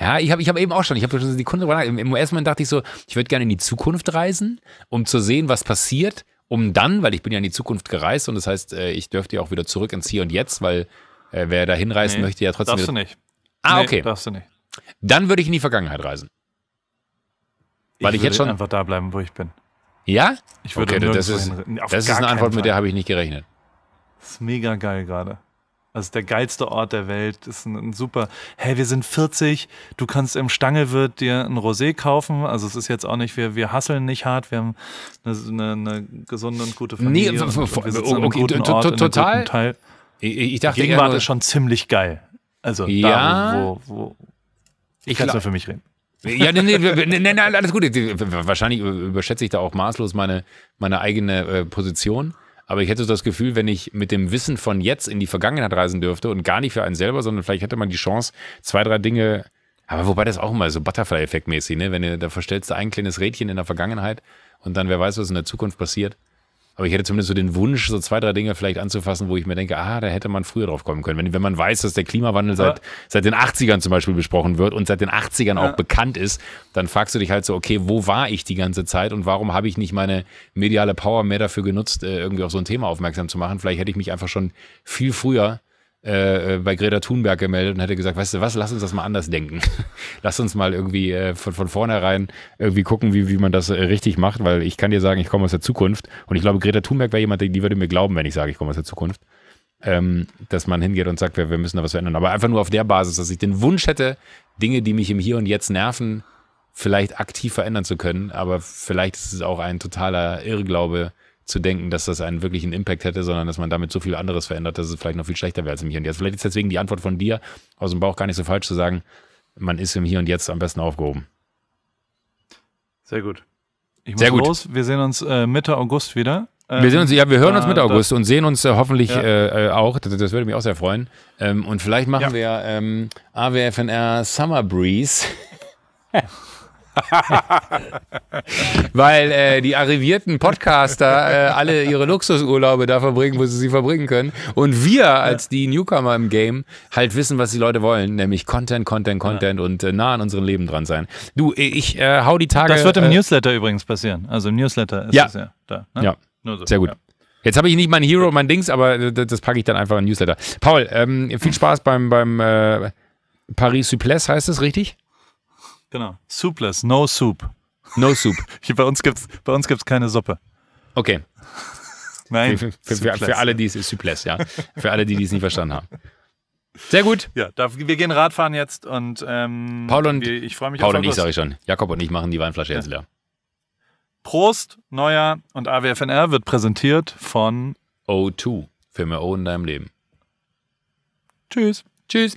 Ja, ich habe ich hab eben auch schon, ich habe schon die Kunde im, im US-Moment dachte ich so, ich würde gerne in die Zukunft reisen, um zu sehen, was passiert, um dann, weil ich bin ja in die Zukunft gereist und das heißt, äh, ich dürfte ja auch wieder zurück ins Hier und Jetzt, weil äh, wer da hinreisen nee, möchte, ja trotzdem. Darfst du nicht. Ah, nee, okay. Darfst du nicht. Dann würde ich in die Vergangenheit reisen. Weil ich, ich würde jetzt schon. einfach da bleiben, wo ich bin. Ja? Ich würde okay, das ist, das ist eine Antwort, Fall. mit der habe ich nicht gerechnet. Das ist mega geil gerade. Das also ist der geilste Ort der Welt. Das Ist ein, ein, super. Hey, wir sind 40. Du kannst im Stangewirt dir ein Rosé kaufen. Also es ist jetzt auch nicht, wir, wir hasseln nicht hart. Wir haben eine, eine gesunde und gute Familie. Nee, und, und wir sitzen okay, guten Ort, total. Teil. Ich, ich dachte, Gegenwart nur, ist schon ziemlich geil. Also ja, da, wo, wo ich kann es nur für mich reden. ja, nee, nee, nee, nee, alles gut. Wahrscheinlich überschätze ich da auch maßlos meine, meine eigene äh, Position. Aber ich hätte so das Gefühl, wenn ich mit dem Wissen von jetzt in die Vergangenheit reisen dürfte und gar nicht für einen selber, sondern vielleicht hätte man die Chance, zwei, drei Dinge. Aber wobei das auch immer so Butterfly-Effekt mäßig, ne? Wenn du da verstellst, du ein kleines Rädchen in der Vergangenheit und dann wer weiß, was in der Zukunft passiert. Aber ich hätte zumindest so den Wunsch, so zwei, drei Dinge vielleicht anzufassen, wo ich mir denke, ah, da hätte man früher drauf kommen können. Wenn, wenn man weiß, dass der Klimawandel ja. seit, seit den 80ern zum Beispiel besprochen wird und seit den 80ern ja. auch bekannt ist, dann fragst du dich halt so, okay, wo war ich die ganze Zeit und warum habe ich nicht meine mediale Power mehr dafür genutzt, äh, irgendwie auf so ein Thema aufmerksam zu machen? Vielleicht hätte ich mich einfach schon viel früher äh, äh, bei Greta Thunberg gemeldet und hätte gesagt, weißt du was, lass uns das mal anders denken. lass uns mal irgendwie äh, von, von vornherein irgendwie gucken, wie, wie man das äh, richtig macht, weil ich kann dir sagen, ich komme aus der Zukunft und ich glaube, Greta Thunberg wäre jemand, die würde mir glauben, wenn ich sage, ich komme aus der Zukunft. Ähm, dass man hingeht und sagt, wir, wir müssen da was verändern. Aber einfach nur auf der Basis, dass ich den Wunsch hätte, Dinge, die mich im Hier und Jetzt nerven, vielleicht aktiv verändern zu können. Aber vielleicht ist es auch ein totaler Irrglaube, zu denken, dass das einen wirklichen Impact hätte, sondern dass man damit so viel anderes verändert, dass es vielleicht noch viel schlechter wäre als im Hier und Jetzt. Vielleicht ist deswegen die Antwort von dir aus dem Bauch gar nicht so falsch zu sagen, man ist im Hier und Jetzt am besten aufgehoben. Sehr gut. Ich muss Sehr gut. los. Wir sehen uns äh, Mitte August wieder. wir, sehen ähm, uns, ja, wir hören uns Mitte August und sehen uns äh, hoffentlich ja. Äh, äh, auch. Das, das, würde mich auch sehr freuen. Ähm, und vielleicht machen ja. wir ähm, AWFNR Summer Breeze. Weil äh, die arrivierten Podcaster äh, alle ihre Luxusurlaube da verbringen, wo sie sie verbringen können. Und wir als die Newcomer im Game halt wissen, was die Leute wollen, nämlich Content, Content, Content ja. und äh, nah an unserem Leben dran sein. Du, äh, ich äh, hau die Tage. Das wird im äh, Newsletter übrigens passieren. Also im Newsletter ist ja. das ja da. Ne? Ja, so. sehr gut. Ja. Jetzt habe ich nicht mein Hero, mein Dings, aber das, packe ich dann einfach in Newsletter. Paul, ähm, viel Spaß beim, beim Paris Suples, heißt es richtig? Genau. Soupless, no soup. No soup. bei uns gibt es gibt's keine Suppe. Okay. Nein. Für, für, für, alle, die es ist ja. für alle, die es nicht verstanden haben. Sehr gut. Ja, da, wir gehen Radfahren jetzt und ähm, Paul und wir, ich freue mich Paul und ich sage ich schon. Jakob und ich machen die Weinflasche ja. jetzt leer. Prost, Neuer und AWFNR wird präsentiert von O2 für mehr O in deinem Leben. Tschüss. Tschüss.